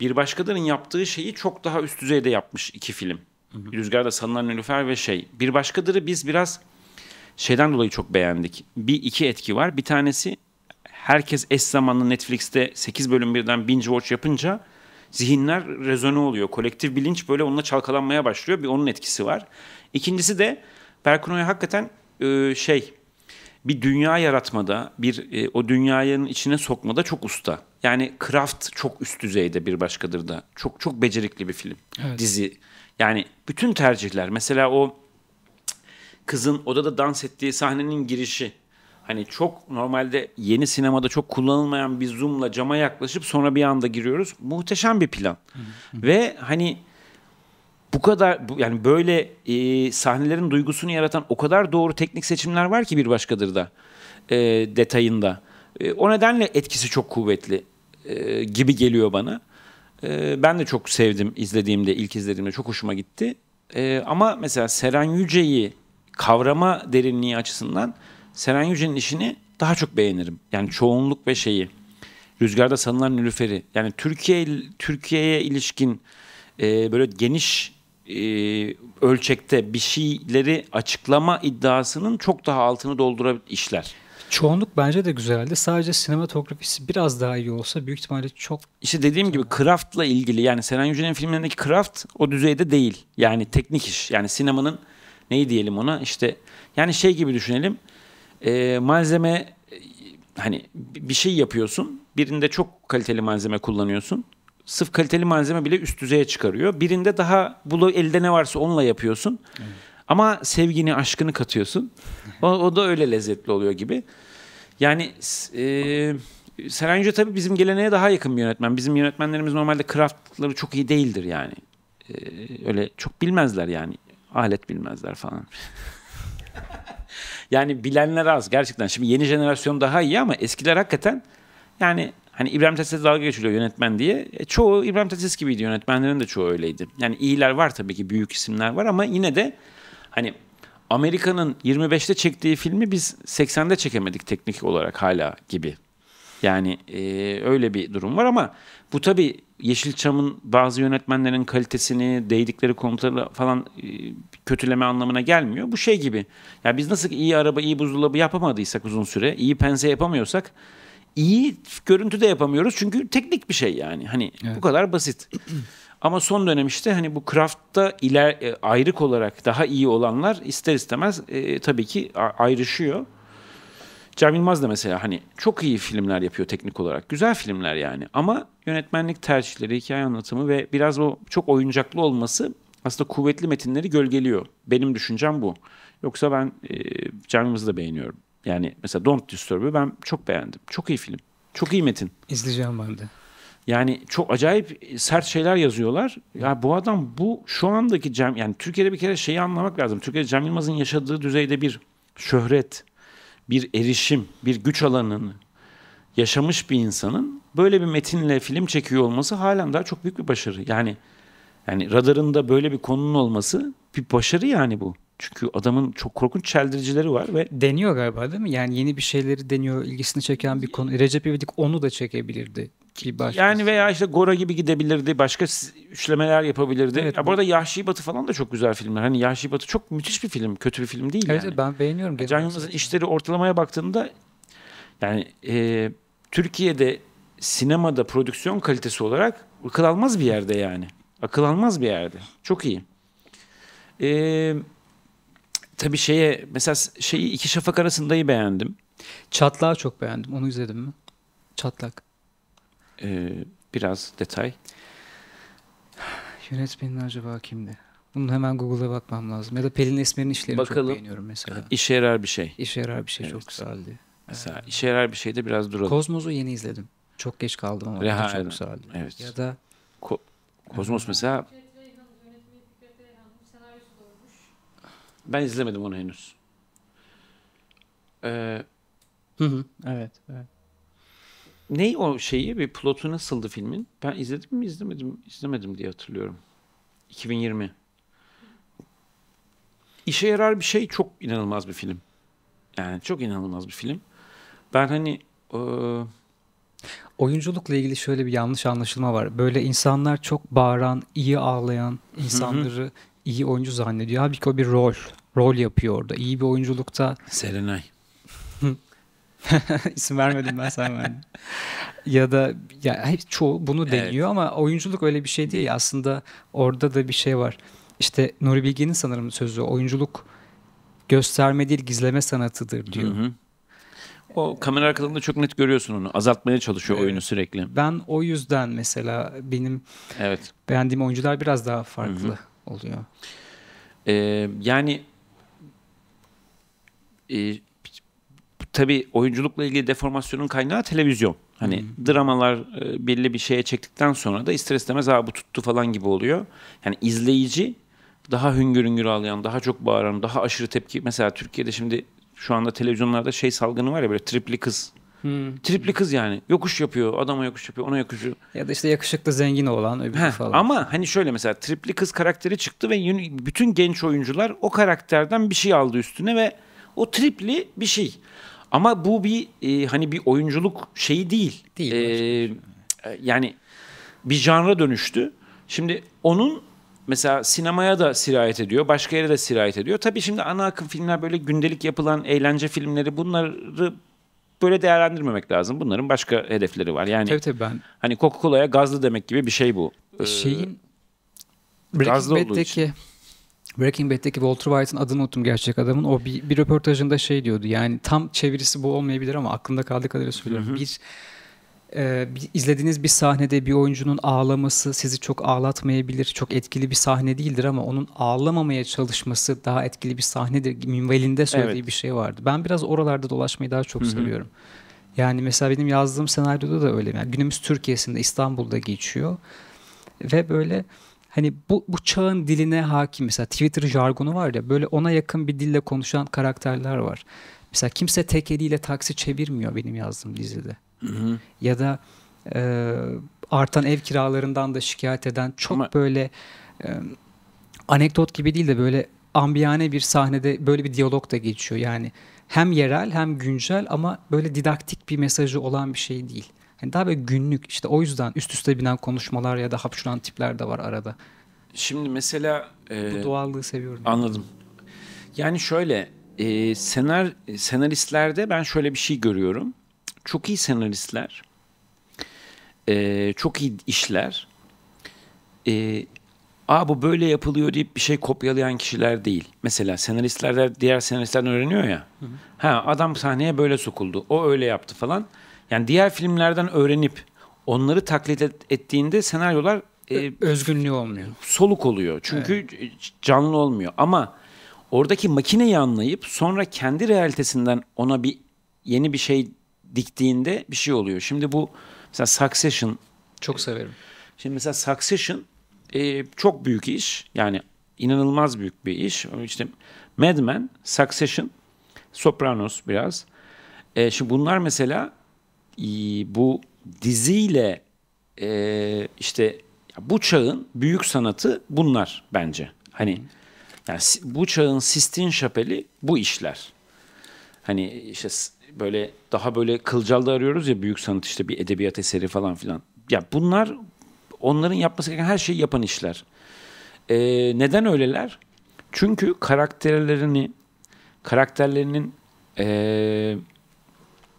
Bir başkadırın yaptığı şeyi çok daha üst düzeyde yapmış iki film. Hı hı. Rüzgarda salınan Nilüfer ve şey. Bir başkadırı biz biraz şeyden dolayı çok beğendik. Bir iki etki var. Bir tanesi herkes eş zamanlı Netflix'te 8 bölüm birden binge watch yapınca zihinler rezone oluyor. Kolektif bilinç böyle onunla çalkalanmaya başlıyor. Bir onun etkisi var. İkincisi de Berkuno'ya hakikaten e, şey bir dünya yaratmada, bir e, o dünyanın içine sokmada çok usta. Yani craft çok üst düzeyde bir başkadır da. Çok çok becerikli bir film. Evet. Dizi yani bütün tercihler mesela o kızın odada dans ettiği sahnenin girişi hani çok normalde yeni sinemada çok kullanılmayan bir zoomla cama yaklaşıp sonra bir anda giriyoruz. Muhteşem bir plan. Ve hani bu kadar bu, yani böyle e, sahnelerin duygusunu yaratan o kadar doğru teknik seçimler var ki bir başkadır da e, detayında. E, o nedenle etkisi çok kuvvetli e, gibi geliyor bana. E, ben de çok sevdim izlediğimde, ilk izlediğimde çok hoşuma gitti. E, ama mesela Seren Yüce'yi kavrama derinliği açısından Seren Yüce'nin işini daha çok beğenirim. Yani çoğunluk ve şeyi. Rüzgarda Sanılan Nülüfer'i. Yani Türkiye Türkiye'ye ilişkin e, böyle geniş e, ölçekte bir şeyleri açıklama iddiasının çok daha altını doldurabilir işler. Çoğunluk bence de güzeldi. Sadece sinematografisi biraz daha iyi olsa büyük ihtimalle çok... İşte dediğim gibi Kraft'la ilgili yani Seren Yücel'in filmlerindeki Kraft o düzeyde değil. Yani teknik iş. Yani sinemanın neyi diyelim ona işte yani şey gibi düşünelim. Ee, e, malzeme hani bir şey yapıyorsun. Birinde çok kaliteli malzeme kullanıyorsun. Sıf kaliteli malzeme bile üst düzeye çıkarıyor. Birinde daha bulu elde ne varsa onunla yapıyorsun. Evet. Ama sevgini, aşkını katıyorsun. O, o da öyle lezzetli oluyor gibi. Yani e, Seren tabii bizim geleneğe daha yakın bir yönetmen. Bizim yönetmenlerimiz normalde craftları çok iyi değildir yani. E, öyle çok bilmezler yani. Alet bilmezler falan. (laughs) yani bilenler az gerçekten. Şimdi yeni jenerasyon daha iyi ama eskiler hakikaten yani hani İbrahim Tatlıses dalga geçiliyor yönetmen diye. E, çoğu İbrahim Tatlıses gibiydi yönetmenlerin de çoğu öyleydi. Yani iyiler var tabii ki büyük isimler var ama yine de hani Amerika'nın 25'te çektiği filmi biz 80'de çekemedik teknik olarak hala gibi. Yani e, öyle bir durum var ama bu tabii Yeşilçam'ın bazı yönetmenlerin kalitesini, değdikleri komutları falan e, kötüleme anlamına gelmiyor. Bu şey gibi. Ya biz nasıl iyi araba, iyi buzdolabı yapamadıysak uzun süre, iyi pense yapamıyorsak iyi görüntü de yapamıyoruz. Çünkü teknik bir şey yani. Hani evet. bu kadar basit. Ama son dönem işte hani bu craft'ta iler, e, ayrık olarak daha iyi olanlar ister istemez e, tabii ki ayrışıyor. Cem Yılmaz da mesela hani çok iyi filmler yapıyor teknik olarak. Güzel filmler yani. Ama yönetmenlik tercihleri, hikaye anlatımı ve biraz o çok oyuncaklı olması aslında kuvvetli metinleri gölgeliyor. Benim düşüncem bu. Yoksa ben e, Cem Yılmaz'ı da beğeniyorum. Yani mesela Don't Disturb'ı ben çok beğendim. Çok iyi film. Çok iyi metin. İzleyeceğim ben de. Yani çok acayip e, sert şeyler yazıyorlar. Ya bu adam bu şu andaki Cem yani Türkiye'de bir kere şeyi anlamak lazım. Türkiye'de Cem Yılmaz'ın yaşadığı düzeyde bir şöhret, bir erişim, bir güç alanını yaşamış bir insanın böyle bir metinle film çekiyor olması halen daha çok büyük bir başarı. Yani yani radarında böyle bir konunun olması bir başarı yani bu. Çünkü adamın çok korkunç çeldiricileri var ve deniyor galiba değil mi? Yani yeni bir şeyleri deniyor, ilgisini çeken bir konu. Recep İvedik onu da çekebilirdi ki Yani veya işte Gora gibi gidebilirdi, başka üçlemeler yapabilirdi. Evet, ya bu arada Yahşi Batı falan da çok güzel filmler. Hani Yahşi Batı çok müthiş bir film, kötü bir film değil evet, yani. Evet ben beğeniyorum. Can Yılmaz'ın işleri ortalamaya baktığında yani e, Türkiye'de sinemada prodüksiyon kalitesi olarak akıl almaz bir yerde yani. Akıl almaz bir yerde. Çok iyi. Eee tabii şeye mesela şeyi iki şafak arasındayı beğendim. Çatlağı çok beğendim. Onu izledim mi? Çatlak. Ee, biraz detay. Yönetmenin acaba kimdi? Bunu hemen Google'a bakmam lazım. Ya da Pelin Esmer'in işlerini Bakalım. çok beğeniyorum mesela. İşe yarar bir şey. İşe yarar bir şey evet. çok güzeldi. Mesela ee, işe yarar bir şeyde biraz duralım. Kozmos'u yeni izledim. Çok geç kaldım ama Reha, çok güzeldi. Evet. Ya da Ko Kozmos mesela Ben izlemedim onu henüz. Ee, Evet, evet. Ne o şeyi bir plotu nasıldı filmin? Ben izledim mi izlemedim izlemedim diye hatırlıyorum. 2020. İşe yarar bir şey çok inanılmaz bir film. Yani çok inanılmaz bir film. Ben hani e... oyunculukla ilgili şöyle bir yanlış anlaşılma var. Böyle insanlar çok bağıran, iyi ağlayan insanları Hı-hı iyi oyuncu zannediyor. Halbuki o bir rol. Rol yapıyor orada. İyi bir oyunculukta. Serenay. (laughs) İsim vermedim ben sen verdin. ya da ya çoğu bunu deniyor evet. ama oyunculuk öyle bir şey değil. Aslında orada da bir şey var. İşte Nuri Bilge'nin sanırım sözü oyunculuk gösterme değil gizleme sanatıdır diyor. Hı hı. O kamera arkalarında çok net görüyorsun onu. Azaltmaya çalışıyor evet. oyunu sürekli. Ben o yüzden mesela benim evet. beğendiğim oyuncular biraz daha farklı. Hı hı oluyor. Ee, yani e, tabii oyunculukla ilgili deformasyonun kaynağı televizyon. Hani hmm. dramalar e, belli bir şeye çektikten sonra da ister istemez abi bu tuttu falan gibi oluyor. Yani izleyici daha hüngür hüngür ağlayan, daha çok bağıran, daha aşırı tepki. Mesela Türkiye'de şimdi şu anda televizyonlarda şey salgını var ya böyle tripli kız Hmm. Tripli kız yani. Yokuş yapıyor, adama yokuş yapıyor, ona yokuşu Ya da işte yakışıklı zengin olan öbürü Heh, falan. Ama hani şöyle mesela tripli kız karakteri çıktı ve bütün genç oyuncular o karakterden bir şey aldı üstüne ve o tripli bir şey. Ama bu bir e, hani bir oyunculuk şeyi değil. Değil. Ee, yani bir janra dönüştü. Şimdi onun mesela sinemaya da sirayet ediyor, başka yere de sirayet ediyor. Tabii şimdi ana akım filmler böyle gündelik yapılan eğlence filmleri bunları böyle değerlendirmemek lazım. Bunların başka hedefleri var. Yani tabii, tabii ben... hani Coca-Cola'ya gazlı demek gibi bir şey bu. E, ee, Şeyin Breaking Bad'deki Breaking Bad'deki Walter White'ın adını unuttum gerçek adamın. O bir, bir röportajında şey diyordu. Yani tam çevirisi bu olmayabilir ama aklımda kaldığı kadarıyla söylüyorum. Hı hı. Bir e, bir, izlediğiniz bir sahnede bir oyuncunun ağlaması sizi çok ağlatmayabilir. Çok etkili bir sahne değildir ama onun ağlamamaya çalışması daha etkili bir sahnedir. Minvalinde söylediği evet. bir şey vardı. Ben biraz oralarda dolaşmayı daha çok Hı-hı. seviyorum. Yani mesela benim yazdığım senaryoda da öyle. Yani günümüz Türkiye'sinde İstanbul'da geçiyor. Ve böyle hani bu, bu çağın diline hakim mesela Twitter jargonu var ya böyle ona yakın bir dille konuşan karakterler var. Mesela kimse tek eliyle taksi çevirmiyor benim yazdığım dizide. Hı hı. Ya da e, artan ev kiralarından da şikayet eden çok Ama... böyle e, anekdot gibi değil de böyle ambiyane bir sahnede böyle bir diyalog da geçiyor. Yani hem yerel hem güncel ama böyle didaktik bir mesajı olan bir şey değil. Yani daha böyle günlük işte o yüzden üst üste binen konuşmalar ya da hapşuran tipler de var arada. Şimdi mesela... E, Bu doğallığı seviyorum. Anladım. Yani şöyle e, senar senaristlerde ben şöyle bir şey görüyorum çok iyi senaristler, e, çok iyi işler. E, Aa bu böyle yapılıyor deyip bir şey kopyalayan kişiler değil. Mesela senaristler de diğer senaristlerden öğreniyor ya. Hı hı. Ha adam sahneye böyle sokuldu. O öyle yaptı falan. Yani diğer filmlerden öğrenip onları taklit et, ettiğinde senaryolar e, özgünlüğü olmuyor. Soluk oluyor. Çünkü evet. canlı olmuyor. Ama oradaki makineyi anlayıp sonra kendi realitesinden ona bir yeni bir şey diktiğinde bir şey oluyor. Şimdi bu mesela Succession. Çok severim. Şimdi mesela Succession e, çok büyük iş. Yani inanılmaz büyük bir iş. İşte Mad Men, Succession, Sopranos biraz. E, şimdi bunlar mesela e, bu diziyle e, işte bu çağın büyük sanatı bunlar bence. Hani yani bu çağın Sistine Şapeli bu işler. Hani işte böyle daha böyle kılcalda arıyoruz ya büyük sanat işte bir edebiyat eseri falan filan. Ya bunlar onların yapması gereken her şeyi yapan işler. Ee, neden öyleler? Çünkü karakterlerini, karakterlerinin e,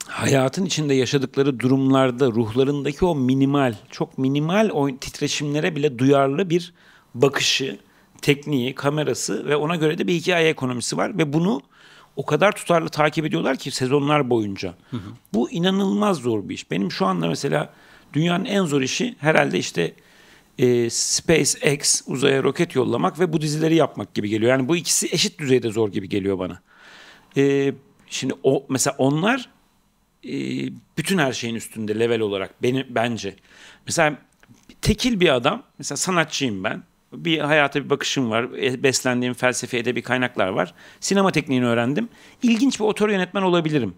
hayatın içinde yaşadıkları durumlarda ruhlarındaki o minimal, çok minimal o titreşimlere bile duyarlı bir bakışı, tekniği, kamerası ve ona göre de bir hikaye ekonomisi var ve bunu o kadar tutarlı takip ediyorlar ki sezonlar boyunca. Hı hı. Bu inanılmaz zor bir iş. Benim şu anda mesela dünyanın en zor işi herhalde işte e, SpaceX uzaya roket yollamak ve bu dizileri yapmak gibi geliyor. Yani bu ikisi eşit düzeyde zor gibi geliyor bana. E, şimdi o mesela onlar e, bütün her şeyin üstünde level olarak benim bence. Mesela tekil bir adam mesela sanatçıyım ben bir hayata bir bakışım var. E, beslendiğim felsefe, edebi kaynaklar var. Sinema tekniğini öğrendim. İlginç bir otor yönetmen olabilirim.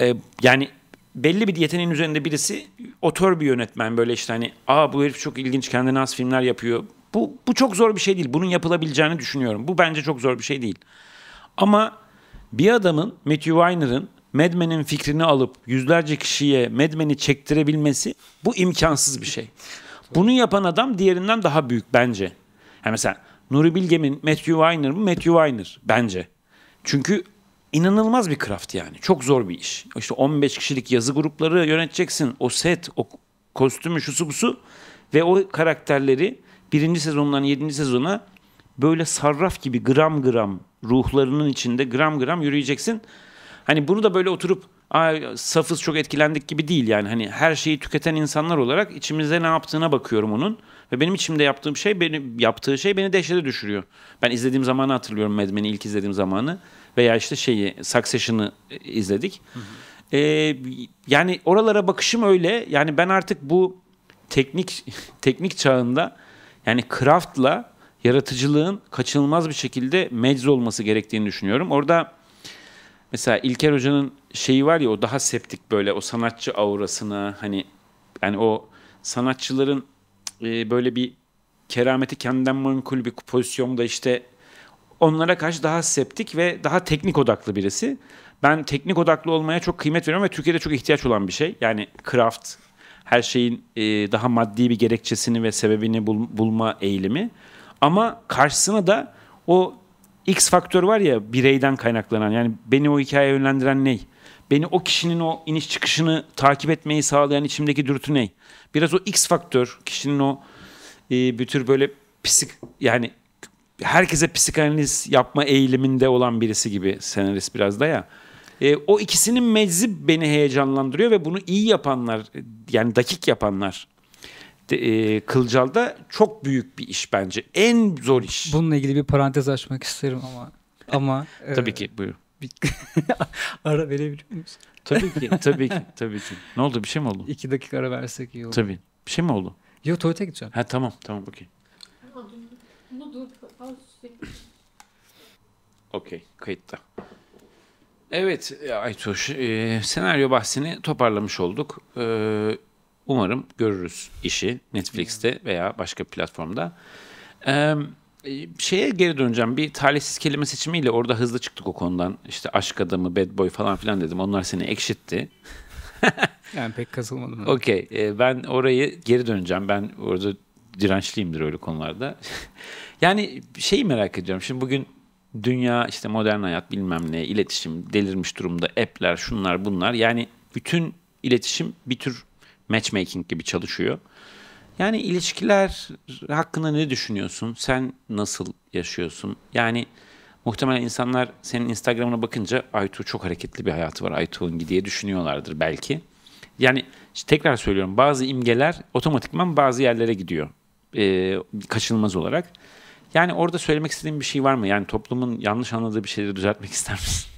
Ee, yani belli bir yeteneğin üzerinde birisi otor bir yönetmen böyle işte hani aa bu herif çok ilginç kendine has filmler yapıyor. Bu, bu çok zor bir şey değil. Bunun yapılabileceğini düşünüyorum. Bu bence çok zor bir şey değil. Ama bir adamın Matthew Weiner'ın Mad Men'in fikrini alıp yüzlerce kişiye Mad Men'i çektirebilmesi bu imkansız bir şey. Bunu yapan adam diğerinden daha büyük bence. Yani mesela Nuri Bilge Matthew Weiner mı? Matthew Weiner bence. Çünkü inanılmaz bir craft yani. Çok zor bir iş. İşte 15 kişilik yazı grupları yöneteceksin. O set, o kostümü, şusu busu ve o karakterleri birinci sezondan yedinci sezona böyle sarraf gibi gram gram ruhlarının içinde gram gram yürüyeceksin. Hani bunu da böyle oturup Ay, safız çok etkilendik gibi değil yani. Hani her şeyi tüketen insanlar olarak içimizde ne yaptığına bakıyorum onun. Ve benim içimde yaptığım şey, beni, yaptığı şey beni dehşete düşürüyor. Ben izlediğim zamanı hatırlıyorum Mad Men'i ilk izlediğim zamanı. Veya işte şeyi, Succession'ı e, izledik. Ee, yani oralara bakışım öyle. Yani ben artık bu teknik (laughs) teknik çağında yani craft'la yaratıcılığın kaçınılmaz bir şekilde mecz olması gerektiğini düşünüyorum. Orada mesela İlker Hoca'nın şeyi var ya o daha septik böyle o sanatçı aurasını hani yani o sanatçıların e, böyle bir kerameti kendinden menkul bir pozisyonda işte onlara karşı daha septik ve daha teknik odaklı birisi. Ben teknik odaklı olmaya çok kıymet veriyorum ve Türkiye'de çok ihtiyaç olan bir şey. Yani craft her şeyin e, daha maddi bir gerekçesini ve sebebini bul, bulma eğilimi. Ama karşısına da o X faktör var ya bireyden kaynaklanan yani beni o hikayeye yönlendiren ney? Beni o kişinin o iniş çıkışını takip etmeyi sağlayan içimdeki dürtü ney? Biraz o X faktör kişinin o e, bir tür böyle psik yani herkese psikanaliz yapma eğiliminde olan birisi gibi senarist biraz da ya. E, o ikisinin meczi beni heyecanlandırıyor ve bunu iyi yapanlar yani dakik yapanlar e, Kılcal'da çok büyük bir iş bence. En zor iş. Bununla ilgili bir parantez açmak isterim ama. ama (laughs) Tabii e, ki buyur. (laughs) Bir, ara verebilir miyiz? Tabii ki, (laughs) tabii ki, tabii ki. Ne oldu bir şey mi oldu? İki dakika ara versek iyi olur. Tabii. Bir şey mi oldu? Yok tuvalete gideceğim. Ha tamam, tamam okey. Okey, kayıtta. Evet e, Aytoş e, senaryo bahsini toparlamış olduk. E, Umarım görürüz işi Netflix'te veya başka platformda. Ee, şeye geri döneceğim. Bir talihsiz kelime seçimiyle orada hızlı çıktık o konudan. İşte aşk adamı, bad boy falan filan dedim. Onlar seni ekşitti. yani (laughs) pek kasılmadım. Okey. Ee, ben orayı geri döneceğim. Ben orada dirençliyimdir öyle konularda. (laughs) yani şeyi merak ediyorum. Şimdi bugün dünya işte modern hayat bilmem ne iletişim delirmiş durumda app'ler şunlar bunlar yani bütün iletişim bir tür matchmaking gibi çalışıyor. Yani ilişkiler hakkında ne düşünüyorsun? Sen nasıl yaşıyorsun? Yani muhtemelen insanlar senin Instagram'ına bakınca Aytu çok hareketli bir hayatı var Aytu'nun diye düşünüyorlardır belki. Yani işte tekrar söylüyorum bazı imgeler otomatikman bazı yerlere gidiyor. Ee, kaçınılmaz olarak. Yani orada söylemek istediğim bir şey var mı? Yani toplumun yanlış anladığı bir şeyleri düzeltmek (laughs) ister misin?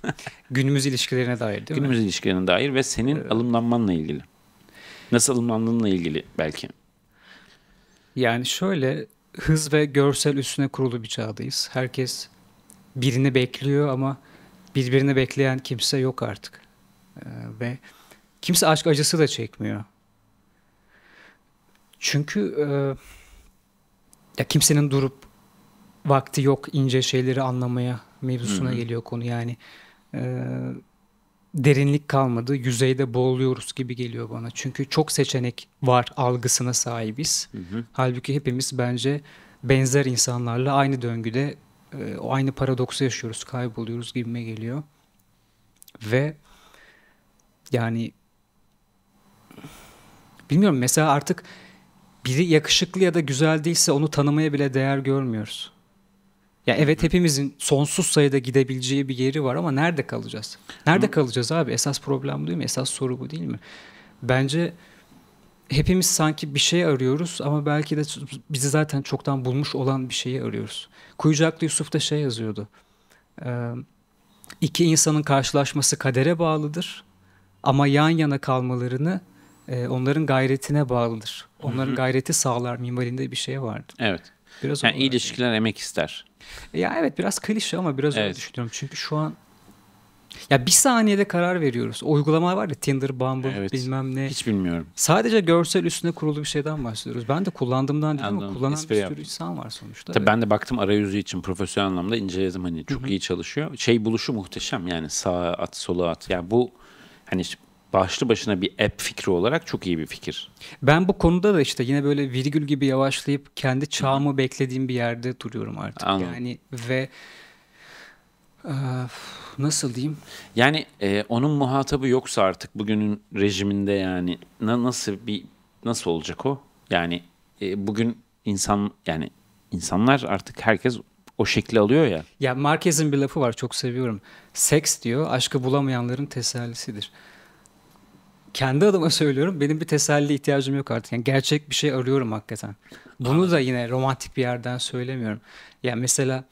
Günümüz ilişkilerine dair değil Günümüz mi? Günümüz ilişkilerine dair ve senin evet. alımlanmanla ilgili. Nasıl alımlandığınla ilgili belki. Yani şöyle hız ve görsel üstüne kurulu bir çağdayız. Herkes birini bekliyor ama birbirini bekleyen kimse yok artık. Ee, ve kimse aşk acısı da çekmiyor. Çünkü e, ya kimsenin durup vakti yok ince şeyleri anlamaya mevzusuna Hı-hı. geliyor konu yani. E, derinlik kalmadı, yüzeyde boğuluyoruz gibi geliyor bana. Çünkü çok seçenek var algısına sahibiz. Hı hı. Halbuki hepimiz bence benzer insanlarla aynı döngüde e, o aynı paradoksu yaşıyoruz, kayboluyoruz gibime geliyor. Ve yani bilmiyorum mesela artık biri yakışıklı ya da güzel değilse onu tanımaya bile değer görmüyoruz. Ya evet hepimizin sonsuz sayıda gidebileceği bir yeri var ama nerede kalacağız? Nerede Hı. kalacağız abi? Esas problem bu değil mi? Esas soru bu değil mi? Bence hepimiz sanki bir şey arıyoruz ama belki de bizi zaten çoktan bulmuş olan bir şeyi arıyoruz. Kuyucaklı Yusuf da şey yazıyordu. İki insanın karşılaşması kadere bağlıdır ama yan yana kalmalarını onların gayretine bağlıdır. Onların gayreti sağlar mimarinde bir şey vardı. Evet. Biraz yani iyi ilişkiler emek ister. Ya evet biraz klişe ama biraz evet. öyle düşünüyorum. Çünkü şu an ya bir saniyede karar veriyoruz. O uygulamalar var ya Tinder, Bumble evet. bilmem ne. Hiç bilmiyorum. Sadece görsel üstüne kurulu bir şeyden bahsediyoruz. Ben de kullandığımdan değil Anladım. ama kullanan bir sürü yaptım. insan var sonuçta. Tabii evet. ben de baktım arayüzü için profesyonel anlamda inceledim. Hani çok Hı-hı. iyi çalışıyor. Şey buluşu muhteşem yani sağa at sola at. Yani bu hani işte başlı başına bir app fikri olarak çok iyi bir fikir. Ben bu konuda da işte yine böyle virgül gibi yavaşlayıp kendi çağımı beklediğim bir yerde duruyorum artık. Anladım. Yani ve e, nasıl diyeyim? Yani e, onun muhatabı yoksa artık bugünün rejiminde yani na, nasıl bir nasıl olacak o? Yani e, bugün insan yani insanlar artık herkes o şekli alıyor ya. Ya Marquez'in bir lafı var çok seviyorum. Seks diyor aşkı bulamayanların tesellisidir kendi adıma söylüyorum benim bir teselli ihtiyacım yok artık. Yani gerçek bir şey arıyorum hakikaten. Bunu da yine romantik bir yerden söylemiyorum. Yani mesela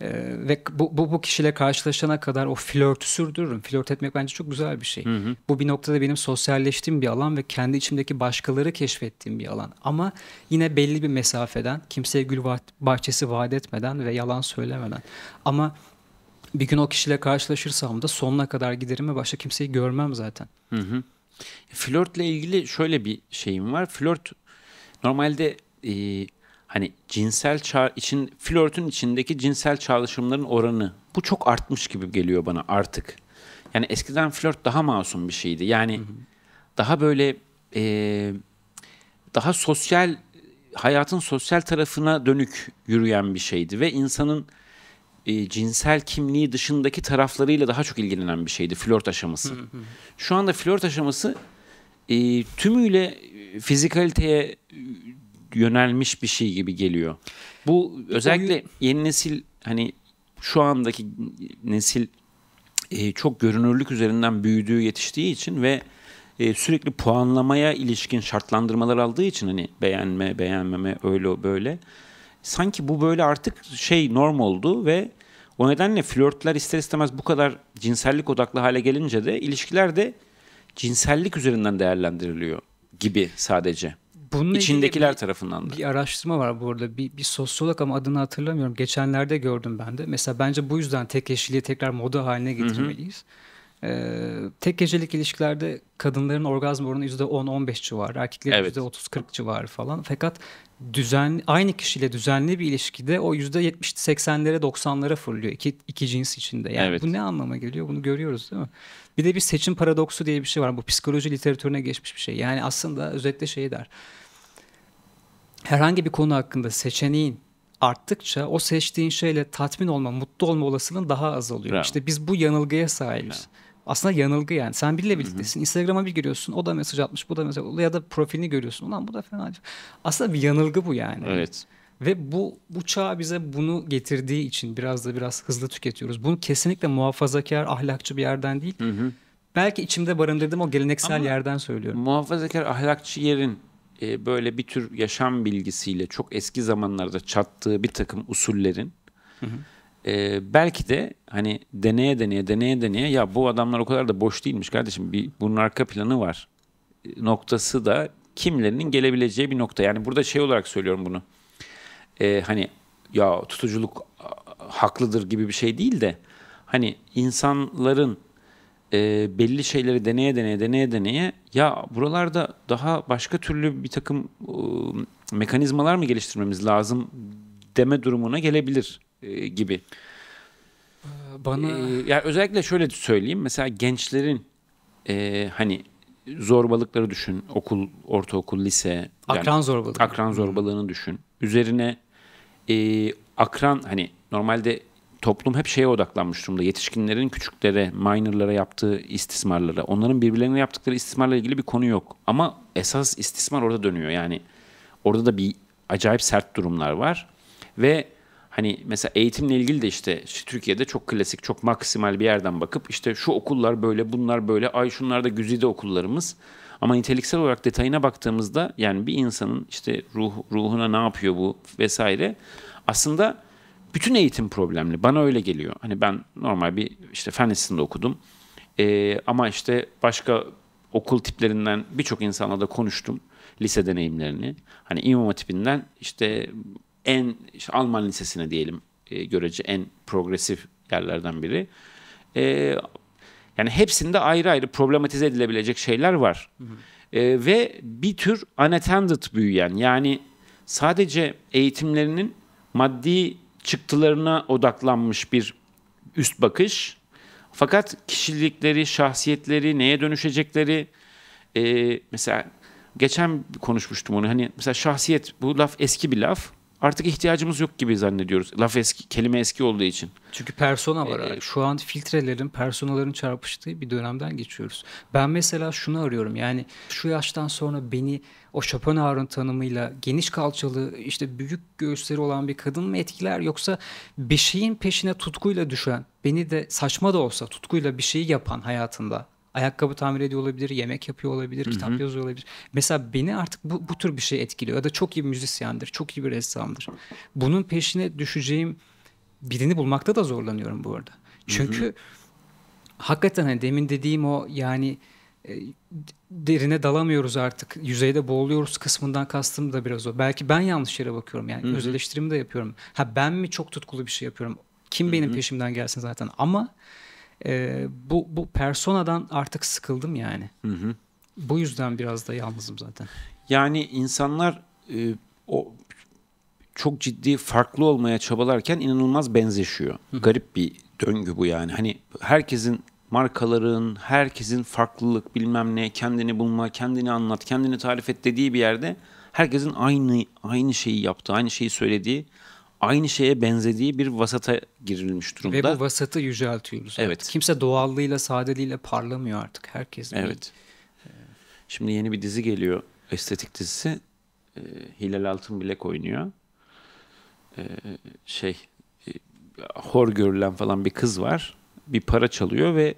e, ve bu, bu bu kişiyle karşılaşana kadar o flörtü sürdürürüm. Flört etmek bence çok güzel bir şey. Hı hı. Bu bir noktada benim sosyalleştiğim bir alan ve kendi içimdeki başkaları keşfettiğim bir alan. Ama yine belli bir mesafeden, kimseye gül bahçesi vaat etmeden ve yalan söylemeden. Ama bir gün o kişiyle karşılaşırsam da sonuna kadar giderim ve başka kimseyi görmem zaten. Hı hı. Flörtle ilgili şöyle bir şeyim var. Flört normalde e, hani cinsel çağ için flörtün içindeki cinsel çağrışımların oranı bu çok artmış gibi geliyor bana artık. Yani eskiden flört daha masum bir şeydi. Yani hı hı. daha böyle e, daha sosyal hayatın sosyal tarafına dönük yürüyen bir şeydi ve insanın e, cinsel kimliği dışındaki taraflarıyla daha çok ilgilenen bir şeydi flört aşaması. Şu anda flört aşaması e, tümüyle e, fizikaliteye e, yönelmiş bir şey gibi geliyor. Bu özellikle yeni nesil hani şu andaki nesil e, çok görünürlük üzerinden büyüdüğü yetiştiği için ve e, sürekli puanlamaya ilişkin şartlandırmalar aldığı için hani beğenme beğenmeme öyle böyle sanki bu böyle artık şey norm oldu ve o nedenle flörtler ister istemez bu kadar cinsellik odaklı hale gelince de ilişkiler de cinsellik üzerinden değerlendiriliyor gibi sadece. Bunun içindekiler bir, tarafından da. Bir araştırma var bu arada. Bir, bir sosyolog ama adını hatırlamıyorum. Geçenlerde gördüm ben de. Mesela bence bu yüzden tek eşliliği tekrar moda haline getirmeliyiz. Hı hı. Ee, tek gecelik ilişkilerde kadınların orgazm oranı %10-15 civarı, erkeklerin evet. %30-40 civarı falan. Fakat düzen aynı kişiyle düzenli bir ilişkide o yüzde 70-80'lere 90'lara fırlıyor iki, iki cins içinde. Yani evet. bu ne anlama geliyor bunu görüyoruz değil mi? Bir de bir seçim paradoksu diye bir şey var. Bu psikoloji literatürüne geçmiş bir şey. Yani aslında özetle şey der. Herhangi bir konu hakkında seçeneğin arttıkça o seçtiğin şeyle tatmin olma, mutlu olma olasılığın daha azalıyor. Bravo. İşte biz bu yanılgıya sahibiz. Bravo aslında yanılgı yani. Sen biriyle birliktesin. Instagram'a bir giriyorsun. O da mesaj atmış. Bu da mesela atmış. Ya da profilini görüyorsun. Ulan bu da fena. Aslında bir yanılgı bu yani. Evet. Ve bu, bu çağ bize bunu getirdiği için biraz da biraz hızlı tüketiyoruz. Bunu kesinlikle muhafazakar, ahlakçı bir yerden değil. Hı hı. Belki içimde barındırdığım o geleneksel Ama yerden söylüyorum. Muhafazakar, ahlakçı yerin e, böyle bir tür yaşam bilgisiyle çok eski zamanlarda çattığı bir takım usullerin... Hı hı e, belki de hani deneye deneye deneye deneye ya bu adamlar o kadar da boş değilmiş kardeşim bir, bunun arka planı var noktası da kimlerinin gelebileceği bir nokta. Yani burada şey olarak söylüyorum bunu. E, hani ya tutuculuk haklıdır gibi bir şey değil de hani insanların e, belli şeyleri deneye deneye deneye deneye ya buralarda daha başka türlü bir takım e, mekanizmalar mı geliştirmemiz lazım deme durumuna gelebilir. E, gibi. Bana ee, yani özellikle şöyle söyleyeyim mesela gençlerin e, hani zorbalıkları düşün okul ortaokul lise akran yani, zorbalığı akran zorbalığını düşün üzerine e, akran hani normalde toplum hep şeye odaklanmış durumda. Yetişkinlerin küçüklere, minorlara yaptığı istismarlara, onların birbirlerine yaptıkları istismarla ilgili bir konu yok. Ama esas istismar orada dönüyor. Yani orada da bir acayip sert durumlar var. Ve hani mesela eğitimle ilgili de işte, işte Türkiye'de çok klasik, çok maksimal bir yerden bakıp işte şu okullar böyle, bunlar böyle, ay şunlar da güzide okullarımız. Ama niteliksel olarak detayına baktığımızda yani bir insanın işte ruh, ruhuna ne yapıyor bu vesaire aslında bütün eğitim problemli. Bana öyle geliyor. Hani ben normal bir işte fen lisesinde okudum. Ee, ama işte başka okul tiplerinden birçok insanla da konuştum lise deneyimlerini. Hani imam hatipinden işte en işte Alman lisesine diyelim e, görece en progresif yerlerden biri. E, yani hepsinde ayrı ayrı problematize edilebilecek şeyler var. Hı hı. E, ve bir tür unattended büyüyen yani sadece eğitimlerinin maddi çıktılarına odaklanmış bir üst bakış. Fakat kişilikleri, şahsiyetleri, neye dönüşecekleri e, mesela geçen konuşmuştum onu hani mesela şahsiyet bu laf eski bir laf artık ihtiyacımız yok gibi zannediyoruz. Laf eski, kelime eski olduğu için. Çünkü persona var. Ee, Şu an filtrelerin, personaların çarpıştığı bir dönemden geçiyoruz. Ben mesela şunu arıyorum. Yani şu yaştan sonra beni o Chopin Schopenhauer'ın tanımıyla geniş kalçalı, işte büyük göğüsleri olan bir kadın mı etkiler yoksa bir şeyin peşine tutkuyla düşen, beni de saçma da olsa tutkuyla bir şeyi yapan hayatında ayakkabı tamir ediyor olabilir, yemek yapıyor olabilir, Hı-hı. kitap yazıyor olabilir. Mesela beni artık bu, bu tür bir şey etkiliyor ya da çok iyi bir müzisyendir, çok iyi bir ressamdır. Bunun peşine düşeceğim birini bulmakta da zorlanıyorum bu arada. Çünkü Hı-hı. hakikaten hani demin dediğim o yani e, derine dalamıyoruz artık. Yüzeyde boğuluyoruz kısmından kastım da biraz o. Belki ben yanlış yere bakıyorum yani. hı Öz eleştirimi de yapıyorum. Ha ben mi çok tutkulu bir şey yapıyorum? Kim Hı-hı. benim peşimden gelsin zaten ama e, bu bu personadan artık sıkıldım yani. Hı hı. Bu yüzden biraz da yalnızım zaten. Yani insanlar e, o çok ciddi farklı olmaya çabalarken inanılmaz benzeşiyor. Hı hı. Garip bir döngü bu yani. Hani herkesin markaların, herkesin farklılık bilmem ne, kendini bulma, kendini anlat, kendini tarif et dediği bir yerde herkesin aynı aynı şeyi yaptığı, aynı şeyi söylediği aynı şeye benzediği bir vasata girilmiş durumda. Ve bu vasatı yüceltiyoruz. Evet. Artık. Kimse doğallığıyla, sadeliğiyle parlamıyor artık. Herkes bir... Evet. Şimdi yeni bir dizi geliyor. Estetik dizisi. Ee, Hilal Altın Altınbilek oynuyor. Ee, şey, e, hor görülen falan bir kız var. Bir para çalıyor ve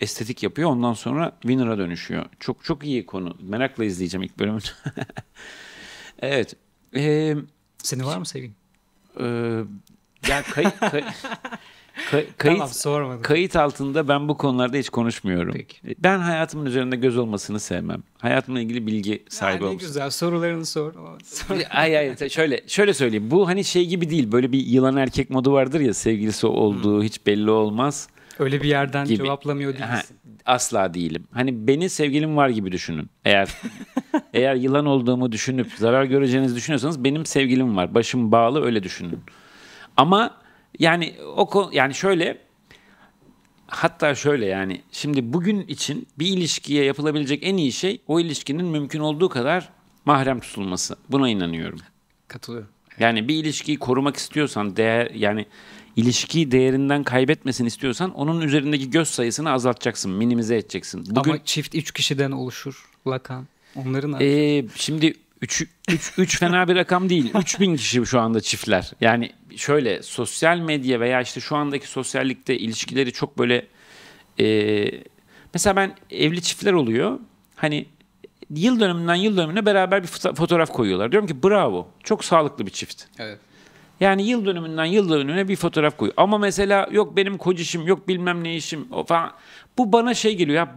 estetik yapıyor. Ondan sonra winner'a dönüşüyor. Çok çok iyi konu. Merakla izleyeceğim ilk bölümünü. (laughs) evet. Ee, Seni var mı sevgin? Ee, yani kayıt kay, (laughs) kay, kayıt tamam, kayıt altında ben bu konularda hiç konuşmuyorum. Peki. E, ben hayatımın üzerinde göz olmasını sevmem. Hayatımla ilgili bilgi sahibi olmasın Ne güzel sorularını sor. sor. Ay ay şöyle şöyle söyleyeyim. Bu hani şey gibi değil. Böyle bir yılan erkek modu vardır ya sevgilisi olduğu hmm. hiç belli olmaz. Öyle bir yerden gibi. cevaplamıyor değilsin. Ha, asla değilim. Hani beni sevgilim var gibi düşünün. Eğer (laughs) eğer yılan olduğumu düşünüp zarar göreceğinizi düşünüyorsanız benim sevgilim var. Başım bağlı öyle düşünün. Ama yani o yani şöyle hatta şöyle yani şimdi bugün için bir ilişkiye yapılabilecek en iyi şey o ilişkinin mümkün olduğu kadar mahrem tutulması. Buna inanıyorum. Katılıyorum. Yani bir ilişkiyi korumak istiyorsan değer yani ilişkiyi değerinden kaybetmesin istiyorsan onun üzerindeki göz sayısını azaltacaksın, minimize edeceksin. Bugün Ama çift üç kişiden oluşur Lakan. Onların artık. Ee, şimdi 3 3 3 fena bir rakam değil. 3000 (laughs) kişi şu anda çiftler. Yani şöyle sosyal medya veya işte şu andaki sosyallikte ilişkileri çok böyle e, mesela ben evli çiftler oluyor. Hani yıl dönümünden yıl dönümüne beraber bir fotoğraf koyuyorlar. Diyorum ki bravo. Çok sağlıklı bir çift. Evet. Yani yıl dönümünden yıl dönümüne bir fotoğraf koyuyor. Ama mesela yok benim kocişim, yok bilmem ne işim falan. Bu bana şey geliyor ya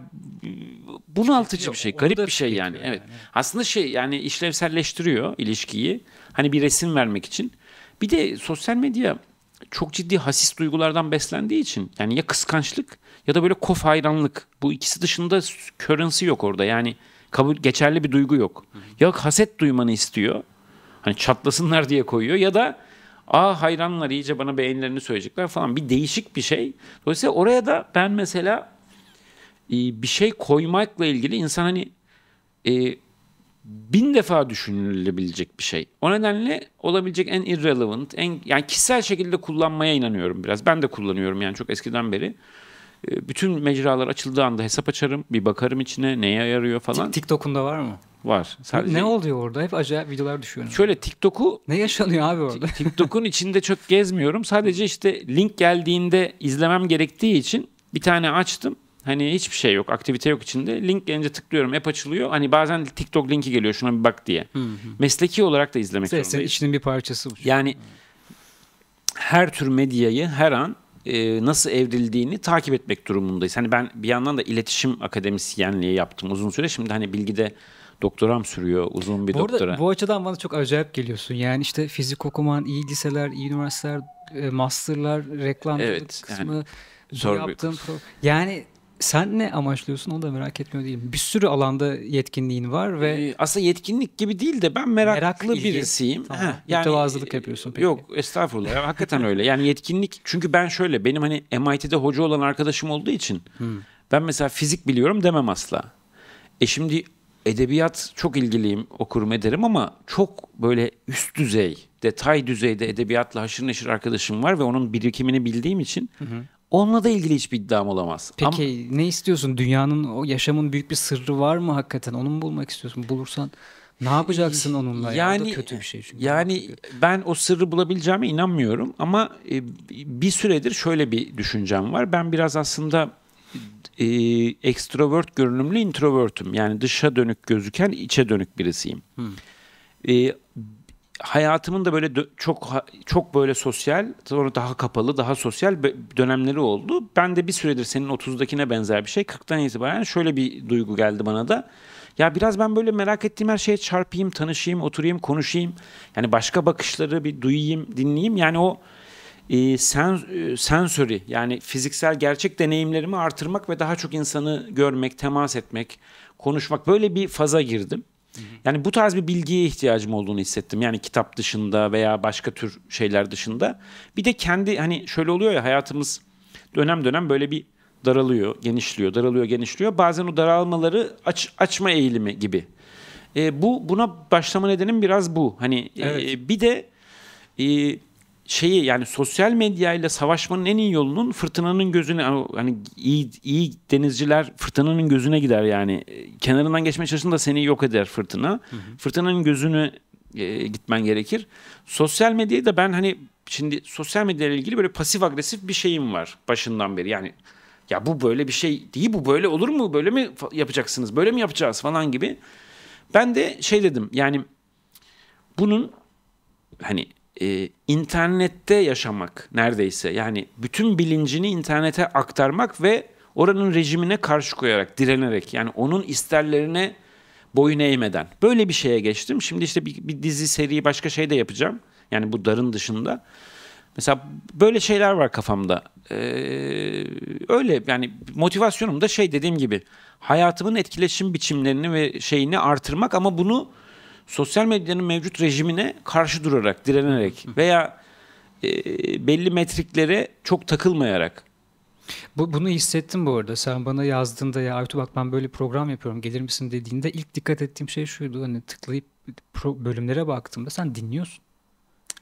bunaltıcı yok, şey, bir şey, garip bir şey yani. yani. Evet. Aslında şey yani işlevselleştiriyor ilişkiyi. Hani bir resim vermek için. Bir de sosyal medya çok ciddi hasis duygulardan beslendiği için yani ya kıskançlık ya da böyle kof hayranlık. Bu ikisi dışında currency yok orada. Yani kabul geçerli bir duygu yok. Ya haset duymanı istiyor. Hani çatlasınlar diye koyuyor ya da aa hayranlar iyice bana beğenilerini söyleyecekler falan bir değişik bir şey. Dolayısıyla oraya da ben mesela e, bir şey koymakla ilgili insan hani e, bin defa düşünülebilecek bir şey. O nedenle olabilecek en irrelevant, en yani kişisel şekilde kullanmaya inanıyorum biraz. Ben de kullanıyorum yani çok eskiden beri. Ee, bütün mecralar açıldığı anda hesap açarım. Bir bakarım içine neye yarıyor falan. TikTok'unda var mı? Var. Sadece... Ne oluyor orada? Hep acayip videolar düşüyor. Şöyle TikTok'u... Ne yaşanıyor abi orada? TikTok'un içinde çok gezmiyorum. Sadece işte link geldiğinde izlemem gerektiği için bir tane açtım. Hani hiçbir şey yok, aktivite yok içinde. Link gelince tıklıyorum, app açılıyor. Hani bazen TikTok linki geliyor şuna bir bak diye. Hı hı. Mesleki olarak da izlemek Sesin, Senin içinin bir parçası bu. Yani her tür medyayı her an e, nasıl evrildiğini takip etmek durumundayız. Hani ben bir yandan da iletişim akademisyenliği yaptım uzun süre. Şimdi hani bilgide doktoram sürüyor uzun bir bu doktora. bu açıdan bana çok acayip geliyorsun. Yani işte fizik okuman, iyi liseler, iyi üniversiteler, e, masterlar, reklam evet, kısmı, yani, zor yaptığım pro- yani sen ne amaçlıyorsun onu da merak etmiyor değilim. Bir sürü alanda yetkinliğin var ve... Ee, aslında yetkinlik gibi değil de ben meraklı Merak, ilgi. birisiyim. Tamam. yani, yapıyorsun peki. Yok estağfurullah hakikaten öyle. Yani yetkinlik çünkü ben şöyle benim hani MIT'de hoca olan arkadaşım olduğu için hmm. ben mesela fizik biliyorum demem asla. E şimdi edebiyat çok ilgiliyim okurum ederim ama çok böyle üst düzey detay düzeyde edebiyatla haşır neşir arkadaşım var ve onun birikimini bildiğim için hı Onunla da ilgili hiçbir iddiam olamaz. Peki Ama... ne istiyorsun? Dünyanın, o yaşamın büyük bir sırrı var mı hakikaten? Onu mu bulmak istiyorsun? Bulursan ne yapacaksın onunla? Yani ya? kötü bir şey çünkü. Yani ben o sırrı bulabileceğime inanmıyorum ama e, bir süredir şöyle bir düşüncem var. Ben biraz aslında e, ekstrovert görünümlü introvertüm. Yani dışa dönük gözüken içe dönük birisiyim. Hmm. E, hayatımın da böyle çok çok böyle sosyal, sonra daha kapalı, daha sosyal dönemleri oldu. Ben de bir süredir senin 30'dakine benzer bir şey. 40'tan itibaren şöyle bir duygu geldi bana da. Ya biraz ben böyle merak ettiğim her şeye çarpayım, tanışayım, oturayım, konuşayım. Yani başka bakışları bir duyayım, dinleyeyim. Yani o e, sen, e, sensörü yani fiziksel gerçek deneyimlerimi artırmak ve daha çok insanı görmek, temas etmek, konuşmak böyle bir faza girdim. Yani bu tarz bir bilgiye ihtiyacım olduğunu hissettim. Yani kitap dışında veya başka tür şeyler dışında. Bir de kendi hani şöyle oluyor ya hayatımız dönem dönem böyle bir daralıyor, genişliyor, daralıyor, genişliyor. Bazen o daralmaları aç, açma eğilimi gibi. E, bu buna başlama nedenim biraz bu. Hani e, evet. e, bir de e, şeyi yani sosyal medyayla savaşmanın en iyi yolunun fırtınanın gözüne hani, hani iyi iyi denizciler fırtınanın gözüne gider yani e, kenarından geçmeye çalışın da seni yok eder fırtına. Hı hı. Fırtınanın gözünü e, gitmen gerekir. Sosyal medyayı da ben hani şimdi sosyal medya ile ilgili böyle pasif agresif bir şeyim var başından beri. Yani ya bu böyle bir şey değil bu böyle olur mu? Böyle mi yapacaksınız? Böyle mi yapacağız falan gibi. Ben de şey dedim yani bunun hani e, internette yaşamak neredeyse. Yani bütün bilincini internete aktarmak ve oranın rejimine karşı koyarak, direnerek yani onun isterlerine boyun eğmeden. Böyle bir şeye geçtim. Şimdi işte bir, bir dizi, seri, başka şey de yapacağım. Yani bu darın dışında. Mesela böyle şeyler var kafamda. Ee, öyle yani motivasyonum da şey dediğim gibi hayatımın etkileşim biçimlerini ve şeyini artırmak ama bunu sosyal medyanın mevcut rejimine karşı durarak, direnerek veya e, belli metriklere çok takılmayarak bu, bunu hissettim bu arada. Sen bana yazdığında ya Aytu bak ben böyle program yapıyorum gelir misin dediğinde ilk dikkat ettiğim şey şuydu. Hani tıklayıp pro, bölümlere baktığımda sen dinliyorsun.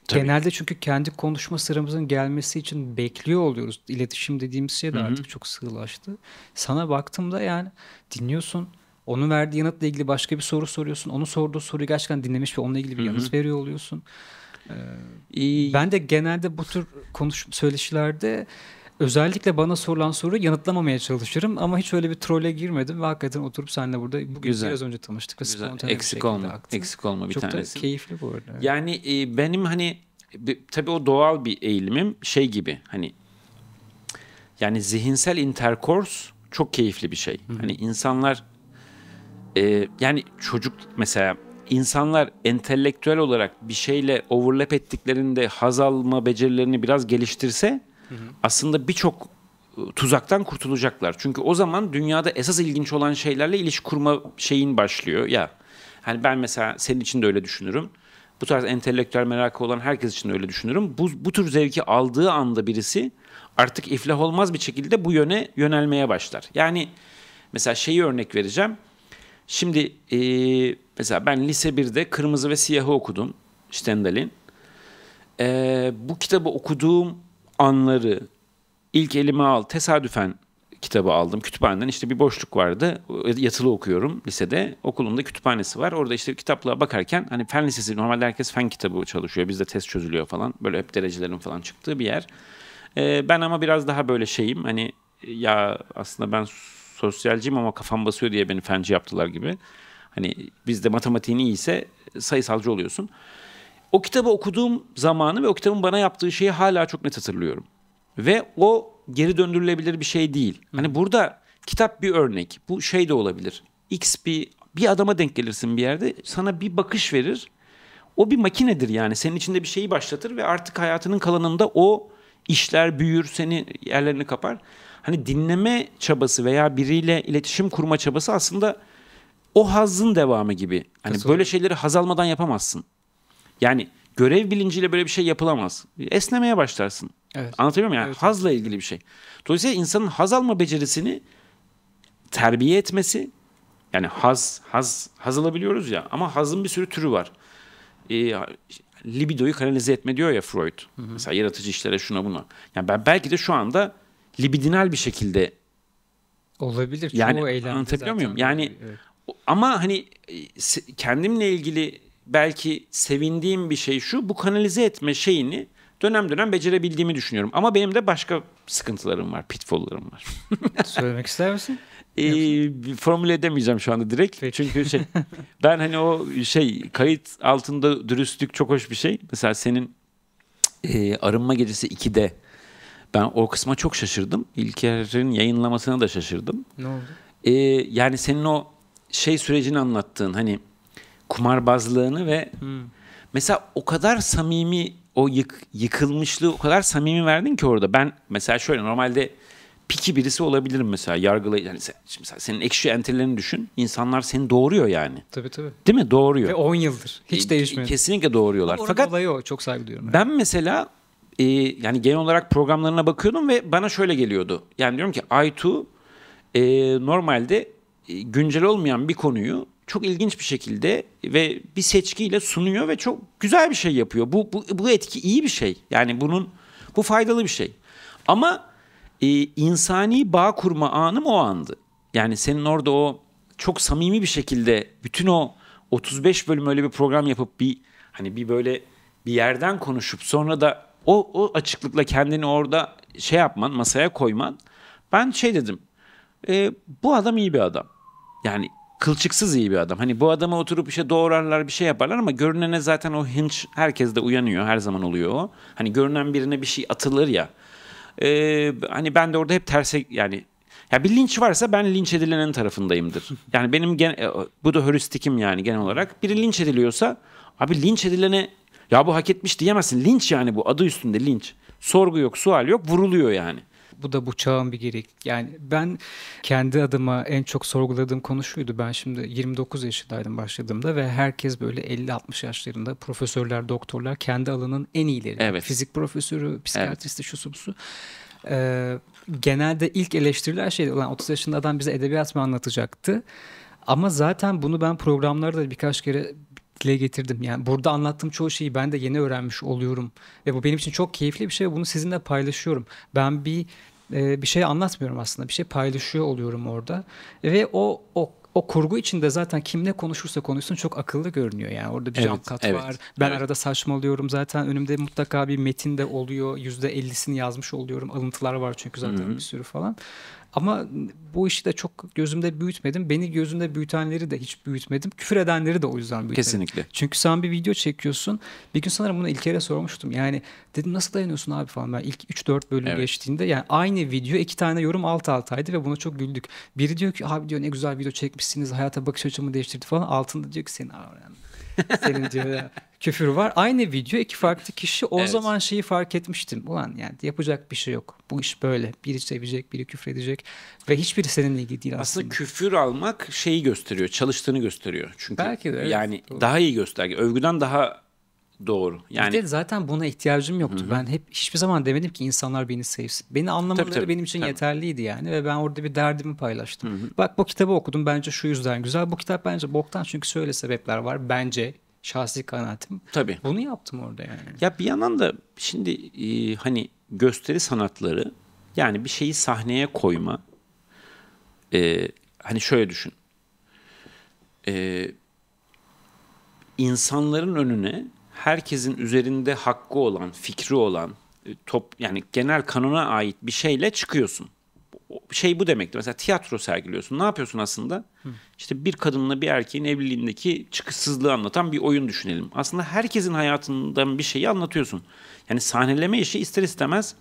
Tabii. Genelde çünkü kendi konuşma sıramızın gelmesi için bekliyor oluyoruz. İletişim dediğimiz şey de artık Hı-hı. çok sığlaştı. Sana baktığımda yani dinliyorsun onun verdiği yanıtla ilgili başka bir soru soruyorsun. Onu sorduğu soruyu gerçekten dinlemiş ve onunla ilgili bir Hı-hı. yanıt veriyor oluyorsun. Ee, ben de genelde bu tür konuş söyleşilerde özellikle bana sorulan soruyu yanıtlamamaya çalışırım ama hiç öyle bir trole girmedim ve hakikaten oturup seninle burada bugün Güzel. biraz önce tanıştık ve Güzel. eksik olma aktı. eksik olma bir Çok tanesi. Çok da keyifli bu arada. Yani e, benim hani tabii o doğal bir eğilimim şey gibi hani yani zihinsel interkors çok keyifli bir şey. Hı-hı. Hani insanlar e, yani çocuk mesela insanlar entelektüel olarak bir şeyle overlap ettiklerinde haz alma becerilerini biraz geliştirse hı hı. aslında birçok e, tuzaktan kurtulacaklar. Çünkü o zaman dünyada esas ilginç olan şeylerle ilişki kurma şeyin başlıyor ya. Hani ben mesela senin için de öyle düşünürüm. Bu tarz entelektüel merakı olan herkes için de öyle düşünürüm. Bu, bu tür zevki aldığı anda birisi artık iflah olmaz bir şekilde bu yöne yönelmeye başlar. Yani mesela şeyi örnek vereceğim Şimdi e, mesela ben lise 1'de Kırmızı ve Siyah'ı okudum Stendhal'in. E, bu kitabı okuduğum anları ilk elime al tesadüfen kitabı aldım. Kütüphaneden işte bir boşluk vardı. E, yatılı okuyorum lisede. Okulumda kütüphanesi var. Orada işte kitaplığa bakarken hani fen lisesi normalde herkes fen kitabı çalışıyor. Bizde test çözülüyor falan. Böyle hep derecelerin falan çıktığı bir yer. Ee, ben ama biraz daha böyle şeyim hani ya aslında ben sosyalciyim ama kafam basıyor diye beni fenci yaptılar gibi. Hani bizde matematiğin iyi ise sayısalcı oluyorsun. O kitabı okuduğum zamanı ve o kitabın bana yaptığı şeyi hala çok net hatırlıyorum. Ve o geri döndürülebilir bir şey değil. Hani burada kitap bir örnek. Bu şey de olabilir. X bir bir adama denk gelirsin bir yerde sana bir bakış verir. O bir makinedir yani. Senin içinde bir şeyi başlatır ve artık hayatının kalanında o işler büyür, seni yerlerini kapar hani dinleme çabası veya biriyle iletişim kurma çabası aslında o hazın devamı gibi. Hani Kesinlikle. böyle şeyleri haz almadan yapamazsın. Yani görev bilinciyle böyle bir şey yapılamaz. Esnemeye başlarsın. Evet. Anlatabiliyor muyum? Yani evet. hazla ilgili bir şey. Dolayısıyla insanın haz alma becerisini terbiye etmesi yani haz haz haz alabiliyoruz ya ama hazın bir sürü türü var. Ee, libidoyu kanalize etme diyor ya Freud. Hı hı. Mesela yaratıcı işlere şuna buna. Yani ben belki de şu anda libidinal bir şekilde olabilir. Yani anlatabiliyor muyum? Yani evet. ama hani e, kendimle ilgili belki sevindiğim bir şey şu bu kanalize etme şeyini dönem dönem becerebildiğimi düşünüyorum. Ama benim de başka sıkıntılarım var, pitfalllarım var. (laughs) Söylemek ister misin? Ee, formüle edemeyeceğim şu anda direkt. Peki. Çünkü şey (laughs) ben hani o şey kayıt altında dürüstlük çok hoş bir şey. Mesela senin e, arınma gecesi 2'de ben o kısma çok şaşırdım. İlker'in yayınlamasına da şaşırdım. Ne oldu? Ee, yani senin o şey sürecini anlattığın hani kumarbazlığını ve hmm. mesela o kadar samimi o yık, yıkılmışlığı o kadar samimi verdin ki orada. Ben mesela şöyle normalde piki birisi olabilirim mesela yargılay yani sen, şimdi mesela senin ekşi entrilerini düşün. İnsanlar seni doğuruyor yani. Tabii tabii. Değil mi? Doğuruyor. Ve 10 yıldır hiç e, değişmiyor. Kesinlikle doğuruyorlar. Fakat olayı o çok saygı duyuyorum. Ben mesela e, yani genel olarak programlarına bakıyordum ve bana şöyle geliyordu. Yani diyorum ki I2 e, normalde e, güncel olmayan bir konuyu çok ilginç bir şekilde ve bir seçkiyle sunuyor ve çok güzel bir şey yapıyor. Bu bu, bu etki iyi bir şey. Yani bunun bu faydalı bir şey. Ama e, insani bağ kurma anım o andı. Yani senin orada o çok samimi bir şekilde bütün o 35 bölüm öyle bir program yapıp bir hani bir böyle bir yerden konuşup sonra da o, o açıklıkla kendini orada şey yapman, masaya koyman. Ben şey dedim. E, bu adam iyi bir adam. Yani kılçıksız iyi bir adam. Hani bu adama oturup işte doğrarlar bir şey yaparlar ama görünene zaten o hinge herkes de uyanıyor. Her zaman oluyor o. Hani görünen birine bir şey atılır ya. E, hani ben de orada hep terse yani ya bir linç varsa ben linç edilenin tarafındayımdır. Yani benim gen, e, bu da heuristik'im yani genel olarak. Biri linç ediliyorsa abi linç edilene ya bu hak etmiş diyemezsin. Linç yani bu. Adı üstünde linç. Sorgu yok, sual yok, vuruluyor yani. Bu da bu çağın bir gerek. Yani ben kendi adıma en çok sorguladığım konu şuydu. Ben şimdi 29 yaşındaydım başladığımda ve herkes böyle 50-60 yaşlarında profesörler, doktorlar kendi alanın en iyileri. Evet. Fizik profesörü, psikiyatristi, evet. şusu busu. Ee, genelde ilk eleştiriler şey olan 30 yaşında adam bize edebiyat mı anlatacaktı? Ama zaten bunu ben programlarda birkaç kere dile getirdim. Yani burada anlattığım çoğu şeyi ben de yeni öğrenmiş oluyorum. Ve bu benim için çok keyifli bir şey ve bunu sizinle paylaşıyorum. Ben bir e, bir şey anlatmıyorum aslında. Bir şey paylaşıyor oluyorum orada. Ve o o o kurgu içinde zaten kim ne konuşursa konuşsun çok akıllı görünüyor yani. Orada bir evet, jump cut evet, var. Ben evet. arada saçmalıyorum zaten. Önümde mutlaka bir metin de oluyor. Yüzde ellisini yazmış oluyorum. Alıntılar var çünkü zaten Hı-hı. bir sürü falan. Ama bu işi de çok gözümde büyütmedim. Beni gözümde büyütenleri de hiç büyütmedim. Küfür edenleri de o yüzden büyütmedim. Kesinlikle. Çünkü sen bir video çekiyorsun. Bir gün sanırım bunu ilk kere sormuştum. Yani dedim nasıl dayanıyorsun abi falan. Ben ilk 3-4 bölüm evet. geçtiğinde yani aynı video iki tane yorum alt altaydı ve buna çok güldük. Biri diyor ki abi diyor ne güzel video çekmişsiniz. Hayata bakış açımı değiştirdi falan. Altında diyor ki seni senin diyor ya küfür var. Aynı video iki farklı kişi o evet. zaman şeyi fark etmiştim. Ulan yani yapacak bir şey yok. Bu iş böyle. Biri sevecek, biri küfür edecek ve hiçbiri seninle ilgili değil aslında. Aslında küfür almak şeyi gösteriyor, çalıştığını gösteriyor. Çünkü Belki de, evet, yani doğru. daha iyi gösterge. Övgüden daha Doğru. Yani bir de zaten buna ihtiyacım yoktu. Hı-hı. Ben hep hiçbir zaman demedim ki insanlar beni sevsin. Beni anlamaları tabii, tabii, benim için tabii. yeterliydi yani ve ben orada bir derdimi paylaştım. Hı-hı. Bak bu kitabı okudum bence şu yüzden güzel. Bu kitap bence boktan çünkü şöyle sebepler var bence Şahsi kanaatim. Tabii. Bunu yaptım orada yani. Ya bir yandan da şimdi e, hani gösteri sanatları yani bir şeyi sahneye koyma. E, hani şöyle düşün. E, insanların önüne herkesin üzerinde hakkı olan, fikri olan e, top yani genel kanona ait bir şeyle çıkıyorsun şey bu demekti. Mesela tiyatro sergiliyorsun. Ne yapıyorsun aslında? Hı. İşte bir kadınla bir erkeğin evliliğindeki çıkışsızlığı anlatan bir oyun düşünelim. Aslında herkesin hayatından bir şeyi anlatıyorsun. Yani sahneleme işi ister istemez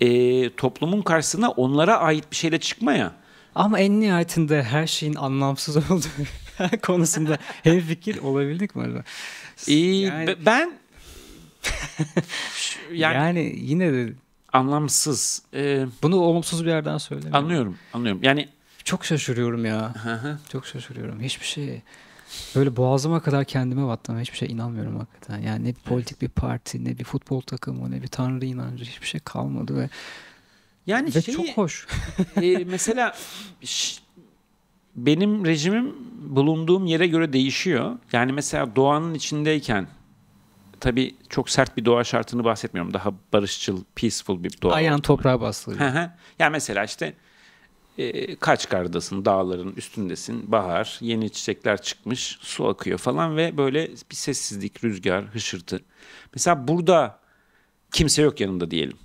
e, toplumun karşısına onlara ait bir şeyle çıkma ya. Ama en nihayetinde her şeyin anlamsız (laughs) olduğu konusunda (laughs) hem fikir olabildik mi acaba? yani... Ben (laughs) yani, yani yine de anlamsız. Ee, Bunu olumsuz bir yerden söylemiyorum. Anlıyorum, anlıyorum. Yani çok şaşırıyorum ya. çok şaşırıyorum. Hiçbir şey böyle boğazıma kadar kendime battım. Hiçbir şey inanmıyorum hakikaten. Yani ne bir politik bir parti, ne bir futbol takımı, ne bir tanrı inancı hiçbir şey kalmadı ve yani ve şeyi, çok hoş. (laughs) e, mesela benim rejimim bulunduğum yere göre değişiyor. Yani mesela doğanın içindeyken tabii çok sert bir doğa şartını bahsetmiyorum. Daha barışçıl, peaceful bir doğa. Ayağın toprağa bastırıyor. yani mesela işte e, Kaçkar'dasın, dağların üstündesin, bahar, yeni çiçekler çıkmış, su akıyor falan ve böyle bir sessizlik, rüzgar, hışırtı. Mesela burada kimse yok yanında diyelim.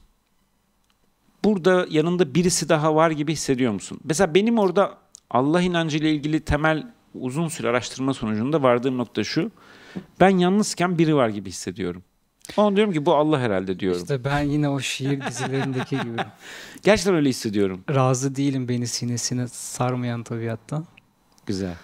Burada yanında birisi daha var gibi hissediyor musun? Mesela benim orada Allah inancıyla ilgili temel uzun süre araştırma sonucunda vardığım nokta şu. Ben yalnızken biri var gibi hissediyorum. Ama diyorum ki bu Allah herhalde diyorum. İşte ben yine o şiir dizilerindeki gibi. (laughs) Gerçekten öyle hissediyorum. Razı değilim beni sinesine sarmayan tabiattan. Güzel.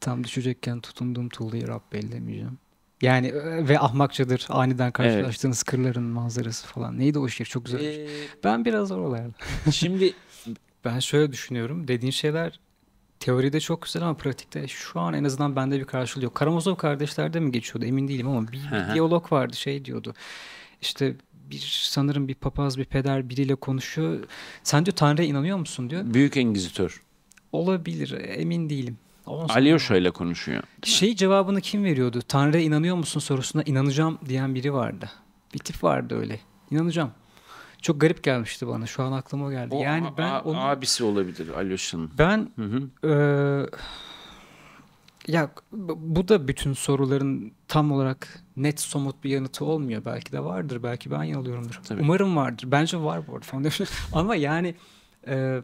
Tam düşecekken tutunduğum tuğlayı Rabbe ellemeyeceğim. Yani e, ve ahmakçadır aniden karşılaştığınız evet. kırların manzarası falan. Neydi o şiir? Çok güzel. Ee, ben biraz oralarda. Şimdi (laughs) ben şöyle düşünüyorum. Dediğin şeyler teoride çok güzel ama pratikte şu an en azından bende bir karşılığı yok. Karamazov kardeşlerde mi geçiyordu emin değilim ama bir, bir diyalog vardı şey diyordu. İşte bir sanırım bir papaz bir peder biriyle konuşuyor. Sen diyor Tanrı'ya inanıyor musun diyor. Büyük Engizitör. Olabilir emin değilim. Alyosha ile konuşuyor. Şey mi? cevabını kim veriyordu? Tanrı'ya inanıyor musun sorusuna inanacağım diyen biri vardı. Bir tip vardı öyle. İnanacağım çok garip gelmişti bana. Şu an aklıma geldi. O, yani ben a, onun, abisi olabilir Alyosha'nın. Ben E, ya bu da bütün soruların tam olarak net somut bir yanıtı olmuyor. Belki de vardır. Belki ben yanılıyorumdur. Tabii. Umarım vardır. Bence var bu arada. (laughs) Ama yani e,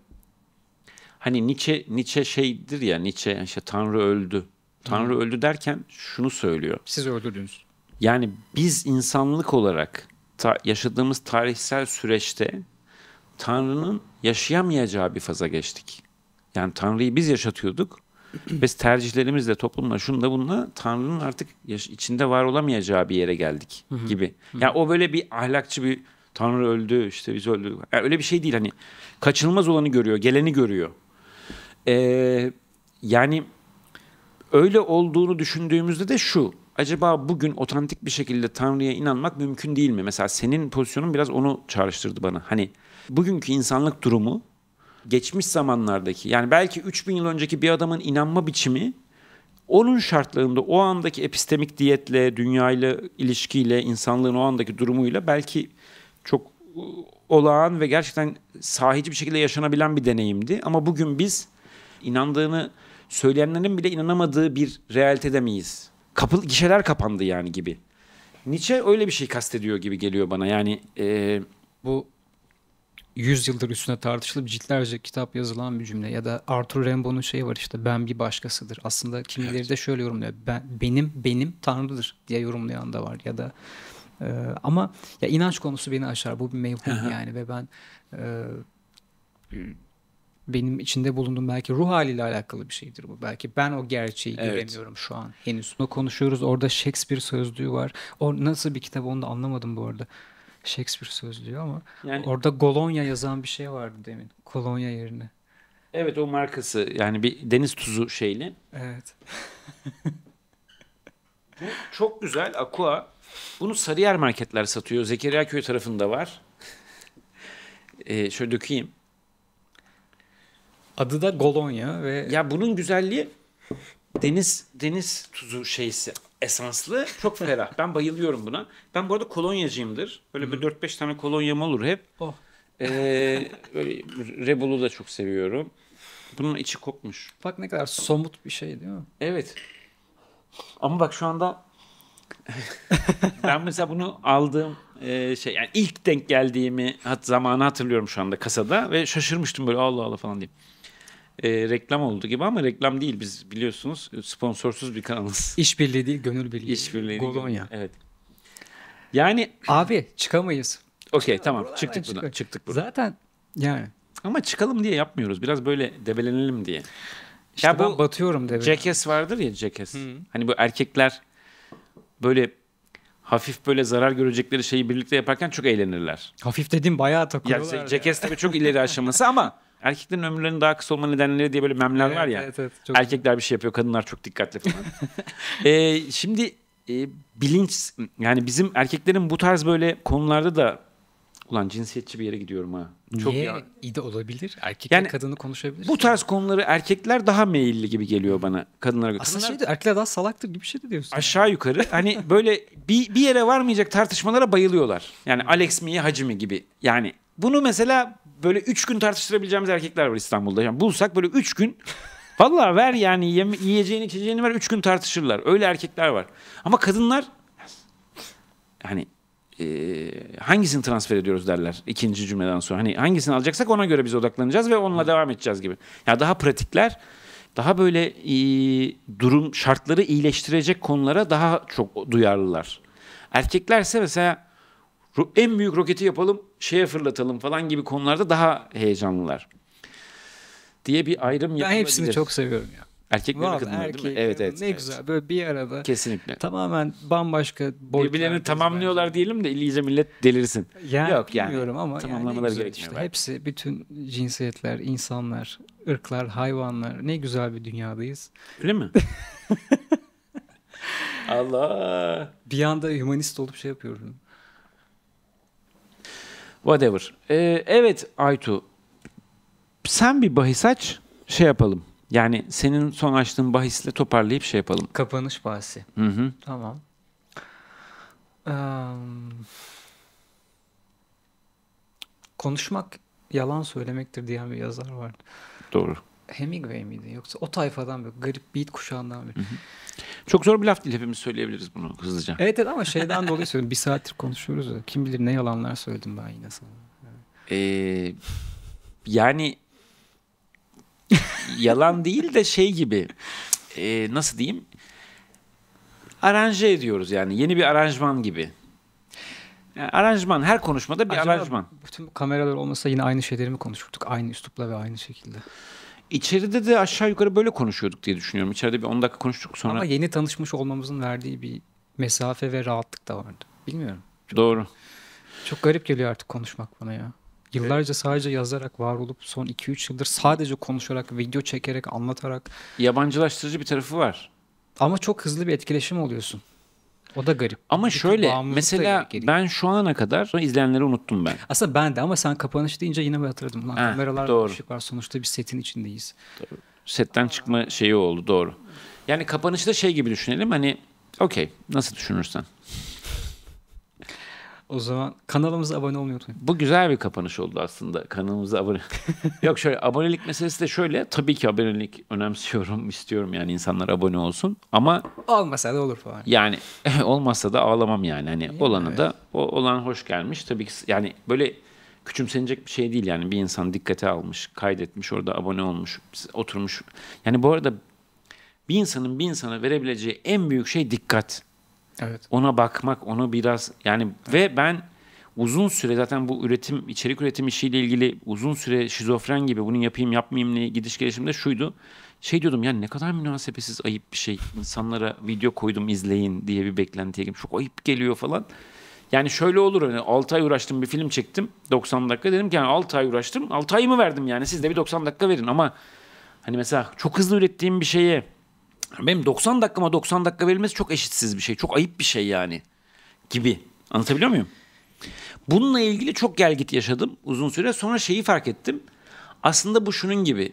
hani Nietzsche Nietzsche şeydir ya Nietzsche işte Tanrı öldü. Tanrı hı. öldü derken şunu söylüyor. Siz öldürdünüz. Yani biz insanlık olarak ta, yaşadığımız tarihsel süreçte Tanrı'nın yaşayamayacağı bir faza geçtik. Yani Tanrı'yı biz yaşatıyorduk. (clears throat) Biz tercihlerimizle toplumla şunla bunla Tanrı'nın artık içinde var olamayacağı bir yere geldik gibi. Ya yani o böyle bir ahlakçı bir Tanrı öldü işte biz öldük. Yani öyle bir şey değil hani kaçınılmaz olanı görüyor, geleni görüyor. Ee, yani öyle olduğunu düşündüğümüzde de şu acaba bugün otantik bir şekilde Tanrı'ya inanmak mümkün değil mi? Mesela senin pozisyonun biraz onu çağrıştırdı bana. Hani bugünkü insanlık durumu geçmiş zamanlardaki yani belki 3000 yıl önceki bir adamın inanma biçimi onun şartlarında o andaki epistemik diyetle, dünyayla ilişkiyle, insanlığın o andaki durumuyla belki çok ıı, olağan ve gerçekten sahici bir şekilde yaşanabilen bir deneyimdi. Ama bugün biz inandığını söyleyenlerin bile inanamadığı bir realitede miyiz? kapı, gişeler kapandı yani gibi. Nietzsche öyle bir şey kastediyor gibi geliyor bana. Yani e, bu 100 yıldır üstüne tartışılıp ciltlerce kitap yazılan bir cümle ya da Arthur Rimbaud'un şeyi var işte ben bir başkasıdır. Aslında kimileri evet. de şöyle yorumluyor. Ben benim benim tanrıdır diye yorumlayan da var ya da e, ama ya inanç konusu beni aşar. Bu bir mevhum yani ve ben e, benim içinde bulunduğum belki ruh haliyle alakalı bir şeydir bu. Belki ben o gerçeği evet. göremiyorum şu an henüz. Bunu konuşuyoruz. Orada Shakespeare sözlüğü var. O nasıl bir kitap onu da anlamadım bu arada. Shakespeare sözlüğü ama yani, orada Golonya yazan bir şey vardı demin. Kolonya yerine. Evet o markası yani bir deniz tuzu şeyli. Evet. bu çok güzel Aqua. Bunu Sarıyer marketler satıyor. Zekeriya köyü tarafında var. (laughs) ee, şöyle dökeyim. Adı da Golonya ve ya bunun güzelliği deniz deniz tuzu şeysi esanslı çok ferah. ben bayılıyorum buna. Ben bu arada kolonyacıyımdır. Böyle bir 4-5 tane kolonyam olur hep. Oh. Ee, böyle Rebul'u da çok seviyorum. Bunun içi kopmuş. Bak ne kadar somut bir şey değil mi? Evet. Ama bak şu anda (laughs) ben mesela bunu aldığım e, şey yani ilk denk geldiğimi hat zamanı hatırlıyorum şu anda kasada ve şaşırmıştım böyle Allah Allah falan diyeyim e, reklam oldu gibi ama reklam değil biz biliyorsunuz sponsorsuz bir kanalız. (laughs) İşbirliği değil gönül birliği. İşbirliği. Golonya. Evet. Yani abi çıkamayız. Okey tamam Buralardan çıktık buradan. Çıkıyor. Çıktık buradan. Zaten yani. Ama çıkalım diye yapmıyoruz. Biraz böyle debelenelim diye. İşte ya bu batıyorum debelenelim. Jackass vardır ya Jackass. Hı. Hani bu erkekler böyle hafif böyle zarar görecekleri şeyi birlikte yaparken çok eğlenirler. Hafif dedim bayağı takılıyorlar. Ya, cekes tabii çok ileri aşaması ama (laughs) erkeklerin ömürlerinin daha kısa olma nedenleri diye böyle memler evet, var ya. Evet, evet, çok erkekler güzel. bir şey yapıyor, kadınlar çok dikkatli falan. (laughs) ee, şimdi e, bilinç yani bizim erkeklerin bu tarz böyle konularda da ulan cinsiyetçi bir yere gidiyorum ha. Çok Niye? Ya... İyi de olabilir. Erkekler yani, kadını konuşabilir. Bu tarz konuları erkekler daha meyilli gibi geliyor bana kadınlara göre. Aslında kadınlar, şeydi, erkekler daha salaktır gibi bir şey de diyorsun. Aşağı yukarı hani böyle bir, bir yere varmayacak tartışmalara bayılıyorlar. Yani Alex mi Hacı mı gibi. Yani bunu mesela böyle 3 gün tartıştırabileceğimiz erkekler var İstanbul'da. Yani bulsak böyle 3 gün valla ver yani yeme, yiyeceğini içeceğini ver 3 gün tartışırlar. Öyle erkekler var. Ama kadınlar hani e, hangisini transfer ediyoruz derler ikinci cümleden sonra. Hani hangisini alacaksak ona göre biz odaklanacağız ve onunla devam edeceğiz gibi. Ya yani daha pratikler daha böyle e, durum şartları iyileştirecek konulara daha çok duyarlılar. Erkeklerse mesela en büyük roketi yapalım, şeye fırlatalım falan gibi konularda daha heyecanlılar diye bir ayrım yapılabilir. Ben hepsini çok seviyorum ya. Erkek kadınlar erkek, değil mi? Evet evet. Ne evet. güzel böyle bir arada. Kesinlikle. Tamamen bambaşka boyutlar. Birbirlerini tamamlıyorlar bence. diyelim de iyice millet delirsin. Yani, Yok yani. Bilmiyorum ama tamamlamaları yani Işte, ben. hepsi bütün cinsiyetler, insanlar, ırklar, hayvanlar ne güzel bir dünyadayız. Öyle mi? (laughs) Allah. Bir anda humanist olup şey yapıyorum. Whatever. Ee, evet Aytu, sen bir bahis aç, şey yapalım. Yani senin son açtığın bahisle toparlayıp şey yapalım. Kapanış bahsi. Hı hı. Tamam. Um, konuşmak yalan söylemektir diyen bir yazar var. Doğru. Hemingway miydi yoksa o tayfadan mı? Garip beat kuşağından bir Çok zor bir laf değil hepimiz söyleyebiliriz bunu hızlıca. Evet evet ama şeyden dolayı söylüyorum. Bir saattir konuşuyoruz ya. Kim bilir ne yalanlar söyledim ben yine sana. Ee, yani yalan değil de şey gibi e, nasıl diyeyim aranje ediyoruz yani yeni bir aranjman gibi. Yani aranjman her konuşmada bir Acaba aranjman. Bütün kameralar olmasa yine aynı şeyleri mi konuşurduk? Aynı üslupla ve aynı şekilde. İçeride de aşağı yukarı böyle konuşuyorduk diye düşünüyorum. İçeride bir 10 dakika konuştuk sonra. Ama yeni tanışmış olmamızın verdiği bir mesafe ve rahatlık da vardı. Bilmiyorum. Çok, Doğru. Çok garip geliyor artık konuşmak bana ya. Yıllarca sadece yazarak var olup son 2-3 yıldır sadece konuşarak, video çekerek, anlatarak. Yabancılaştırıcı bir tarafı var. Ama çok hızlı bir etkileşim oluyorsun. O da garip. Ama bir şöyle mesela ben şu ana kadar sonra izleyenleri unuttum ben. Aslında ben de ama sen kapanış deyince yine hatırladım. Lan, Heh, kameralar doğru. var sonuçta bir setin içindeyiz. Doğru. Setten Aa. çıkma şeyi oldu doğru. Yani kapanışta şey gibi düşünelim hani okey nasıl düşünürsen. O zaman kanalımıza abone olmayı unutmayın. Bu güzel bir kapanış oldu aslında. Kanalımıza abone. (laughs) Yok şöyle abonelik meselesi de şöyle. Tabii ki abonelik önemsiyorum, istiyorum yani insanlar abone olsun. Ama olmasa da olur falan. Yani (laughs) olmasa da ağlamam yani. Hani yani, olanı evet. da o olan hoş gelmiş. Tabii ki yani böyle küçümsenecek bir şey değil yani bir insan dikkate almış, kaydetmiş, orada abone olmuş, oturmuş. Yani bu arada bir insanın bir insana verebileceği en büyük şey dikkat. Evet. Ona bakmak, onu biraz yani evet. ve ben uzun süre zaten bu üretim, içerik üretim işiyle ilgili uzun süre şizofren gibi bunu yapayım yapmayayım ne gidiş gelişimde şuydu. Şey diyordum yani ne kadar münasebesiz ayıp bir şey. insanlara video koydum izleyin diye bir beklentiye girdim. Çok ayıp geliyor falan. Yani şöyle olur hani 6 ay uğraştım bir film çektim 90 dakika dedim ki yani 6 ay uğraştım 6 ay mı verdim yani siz de bir 90 dakika verin ama hani mesela çok hızlı ürettiğim bir şeye benim 90 dakikama 90 dakika verilmesi çok eşitsiz bir şey. Çok ayıp bir şey yani gibi. Anlatabiliyor muyum? Bununla ilgili çok gel git yaşadım uzun süre. Sonra şeyi fark ettim. Aslında bu şunun gibi.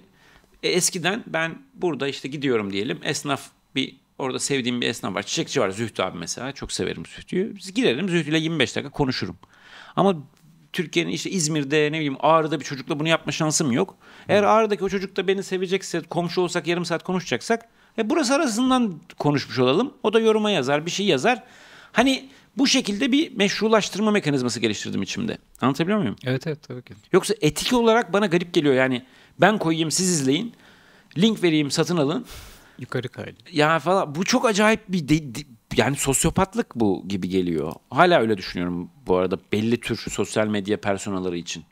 E, eskiden ben burada işte gidiyorum diyelim. Esnaf bir orada sevdiğim bir esnaf var. Çiçekçi var Zühtü abi mesela. Çok severim Zühtü'yü. Biz girerim ile 25 dakika konuşurum. Ama Türkiye'nin işte İzmir'de ne bileyim Ağrı'da bir çocukla bunu yapma şansım yok. Eğer Ağrı'daki o çocuk da beni sevecekse, komşu olsak yarım saat konuşacaksak e burası arasından konuşmuş olalım. O da yoruma yazar, bir şey yazar. Hani bu şekilde bir meşrulaştırma mekanizması geliştirdim içimde. Anlatabiliyor muyum? Evet evet tabii ki. Yoksa etik olarak bana garip geliyor yani. Ben koyayım siz izleyin. Link vereyim satın alın. Yukarı kaydı. Ya falan bu çok acayip bir de, de, yani sosyopatlık bu gibi geliyor. Hala öyle düşünüyorum bu arada belli tür sosyal medya personaları için.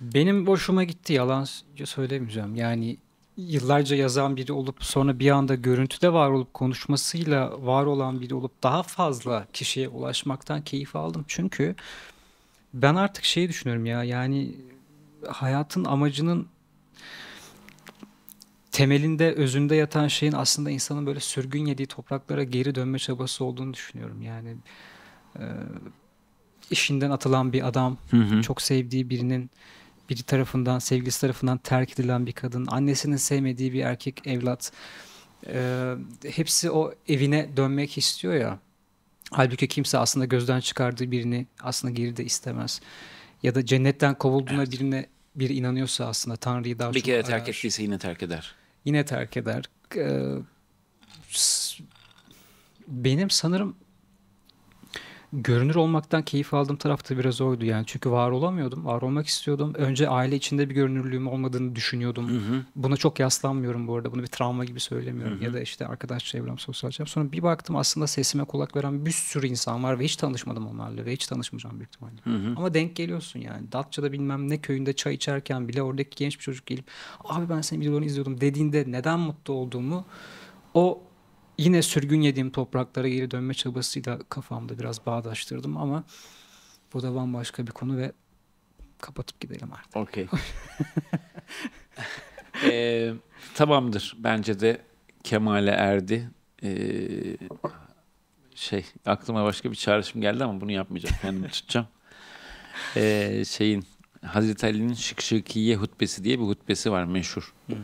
Benim boşuma gitti yalan söylemeyeceğim. Yani yıllarca yazan biri olup sonra bir anda görüntüde var olup konuşmasıyla var olan biri olup daha fazla kişiye ulaşmaktan keyif aldım. Çünkü ben artık şeyi düşünüyorum ya yani hayatın amacının temelinde özünde yatan şeyin aslında insanın böyle sürgün yediği topraklara geri dönme çabası olduğunu düşünüyorum. Yani e, işinden atılan bir adam, hı hı. çok sevdiği birinin biri tarafından, sevgilisi tarafından terk edilen bir kadın, annesinin sevmediği bir erkek evlat. E, hepsi o evine dönmek istiyor ya. Halbuki kimse aslında gözden çıkardığı birini aslında geri de istemez. Ya da cennetten kovulduğuna evet. birine bir inanıyorsa aslında Tanrı'yı daha bir çok Bir kere terk arar. ettiyse yine terk eder. Yine terk eder. Ee, benim sanırım görünür olmaktan keyif aldığım tarafta biraz oydu yani. Çünkü var olamıyordum. Var olmak istiyordum. Önce aile içinde bir görünürlüğüm olmadığını düşünüyordum. Hı hı. Buna çok yaslanmıyorum bu arada. Bunu bir travma gibi söylemiyorum. Hı hı. Ya da işte arkadaş çevrem, sosyal çevrem. Sonra bir baktım aslında sesime kulak veren bir sürü insan var ve hiç tanışmadım onlarla ve hiç tanışmayacağım büyük ihtimalle. Hı hı. Ama denk geliyorsun yani. Datça'da bilmem ne köyünde çay içerken bile oradaki genç bir çocuk gelip abi ben senin videolarını izliyordum dediğinde neden mutlu olduğumu o yine sürgün yediğim topraklara geri dönme çabasıyla kafamda biraz bağdaştırdım ama bu da bambaşka bir konu ve kapatıp gidelim artık. Okey. (laughs) ee, tamamdır. Bence de Kemal'e erdi. Ee, şey aklıma başka bir çağrışım geldi ama bunu yapmayacağım. Kendimi tutacağım. (laughs) Ee, şeyin Hazreti Ali'nin Şık Şıkiye hutbesi diye bir hutbesi var meşhur. Hı. Hmm.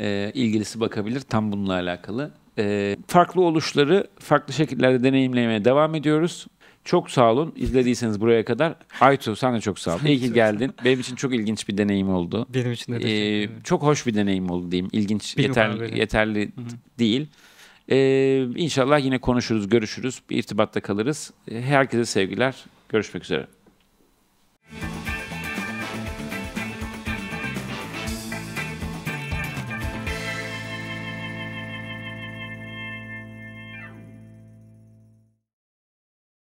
Ee, ilgilisi bakabilir tam bununla alakalı e, farklı oluşları farklı şekillerde deneyimlemeye devam ediyoruz. Çok sağ olun. İzlediyseniz buraya kadar. Aytu sen de çok sağ ol. İyi ki geldin. Benim için çok ilginç bir deneyim oldu. Benim için de. Ee, çok hoş bir deneyim oldu diyeyim. İlginç, Bilim yeterli, yeterli değil. Ee, inşallah yine konuşuruz, görüşürüz. Bir irtibatta kalırız. Herkese sevgiler. Görüşmek üzere.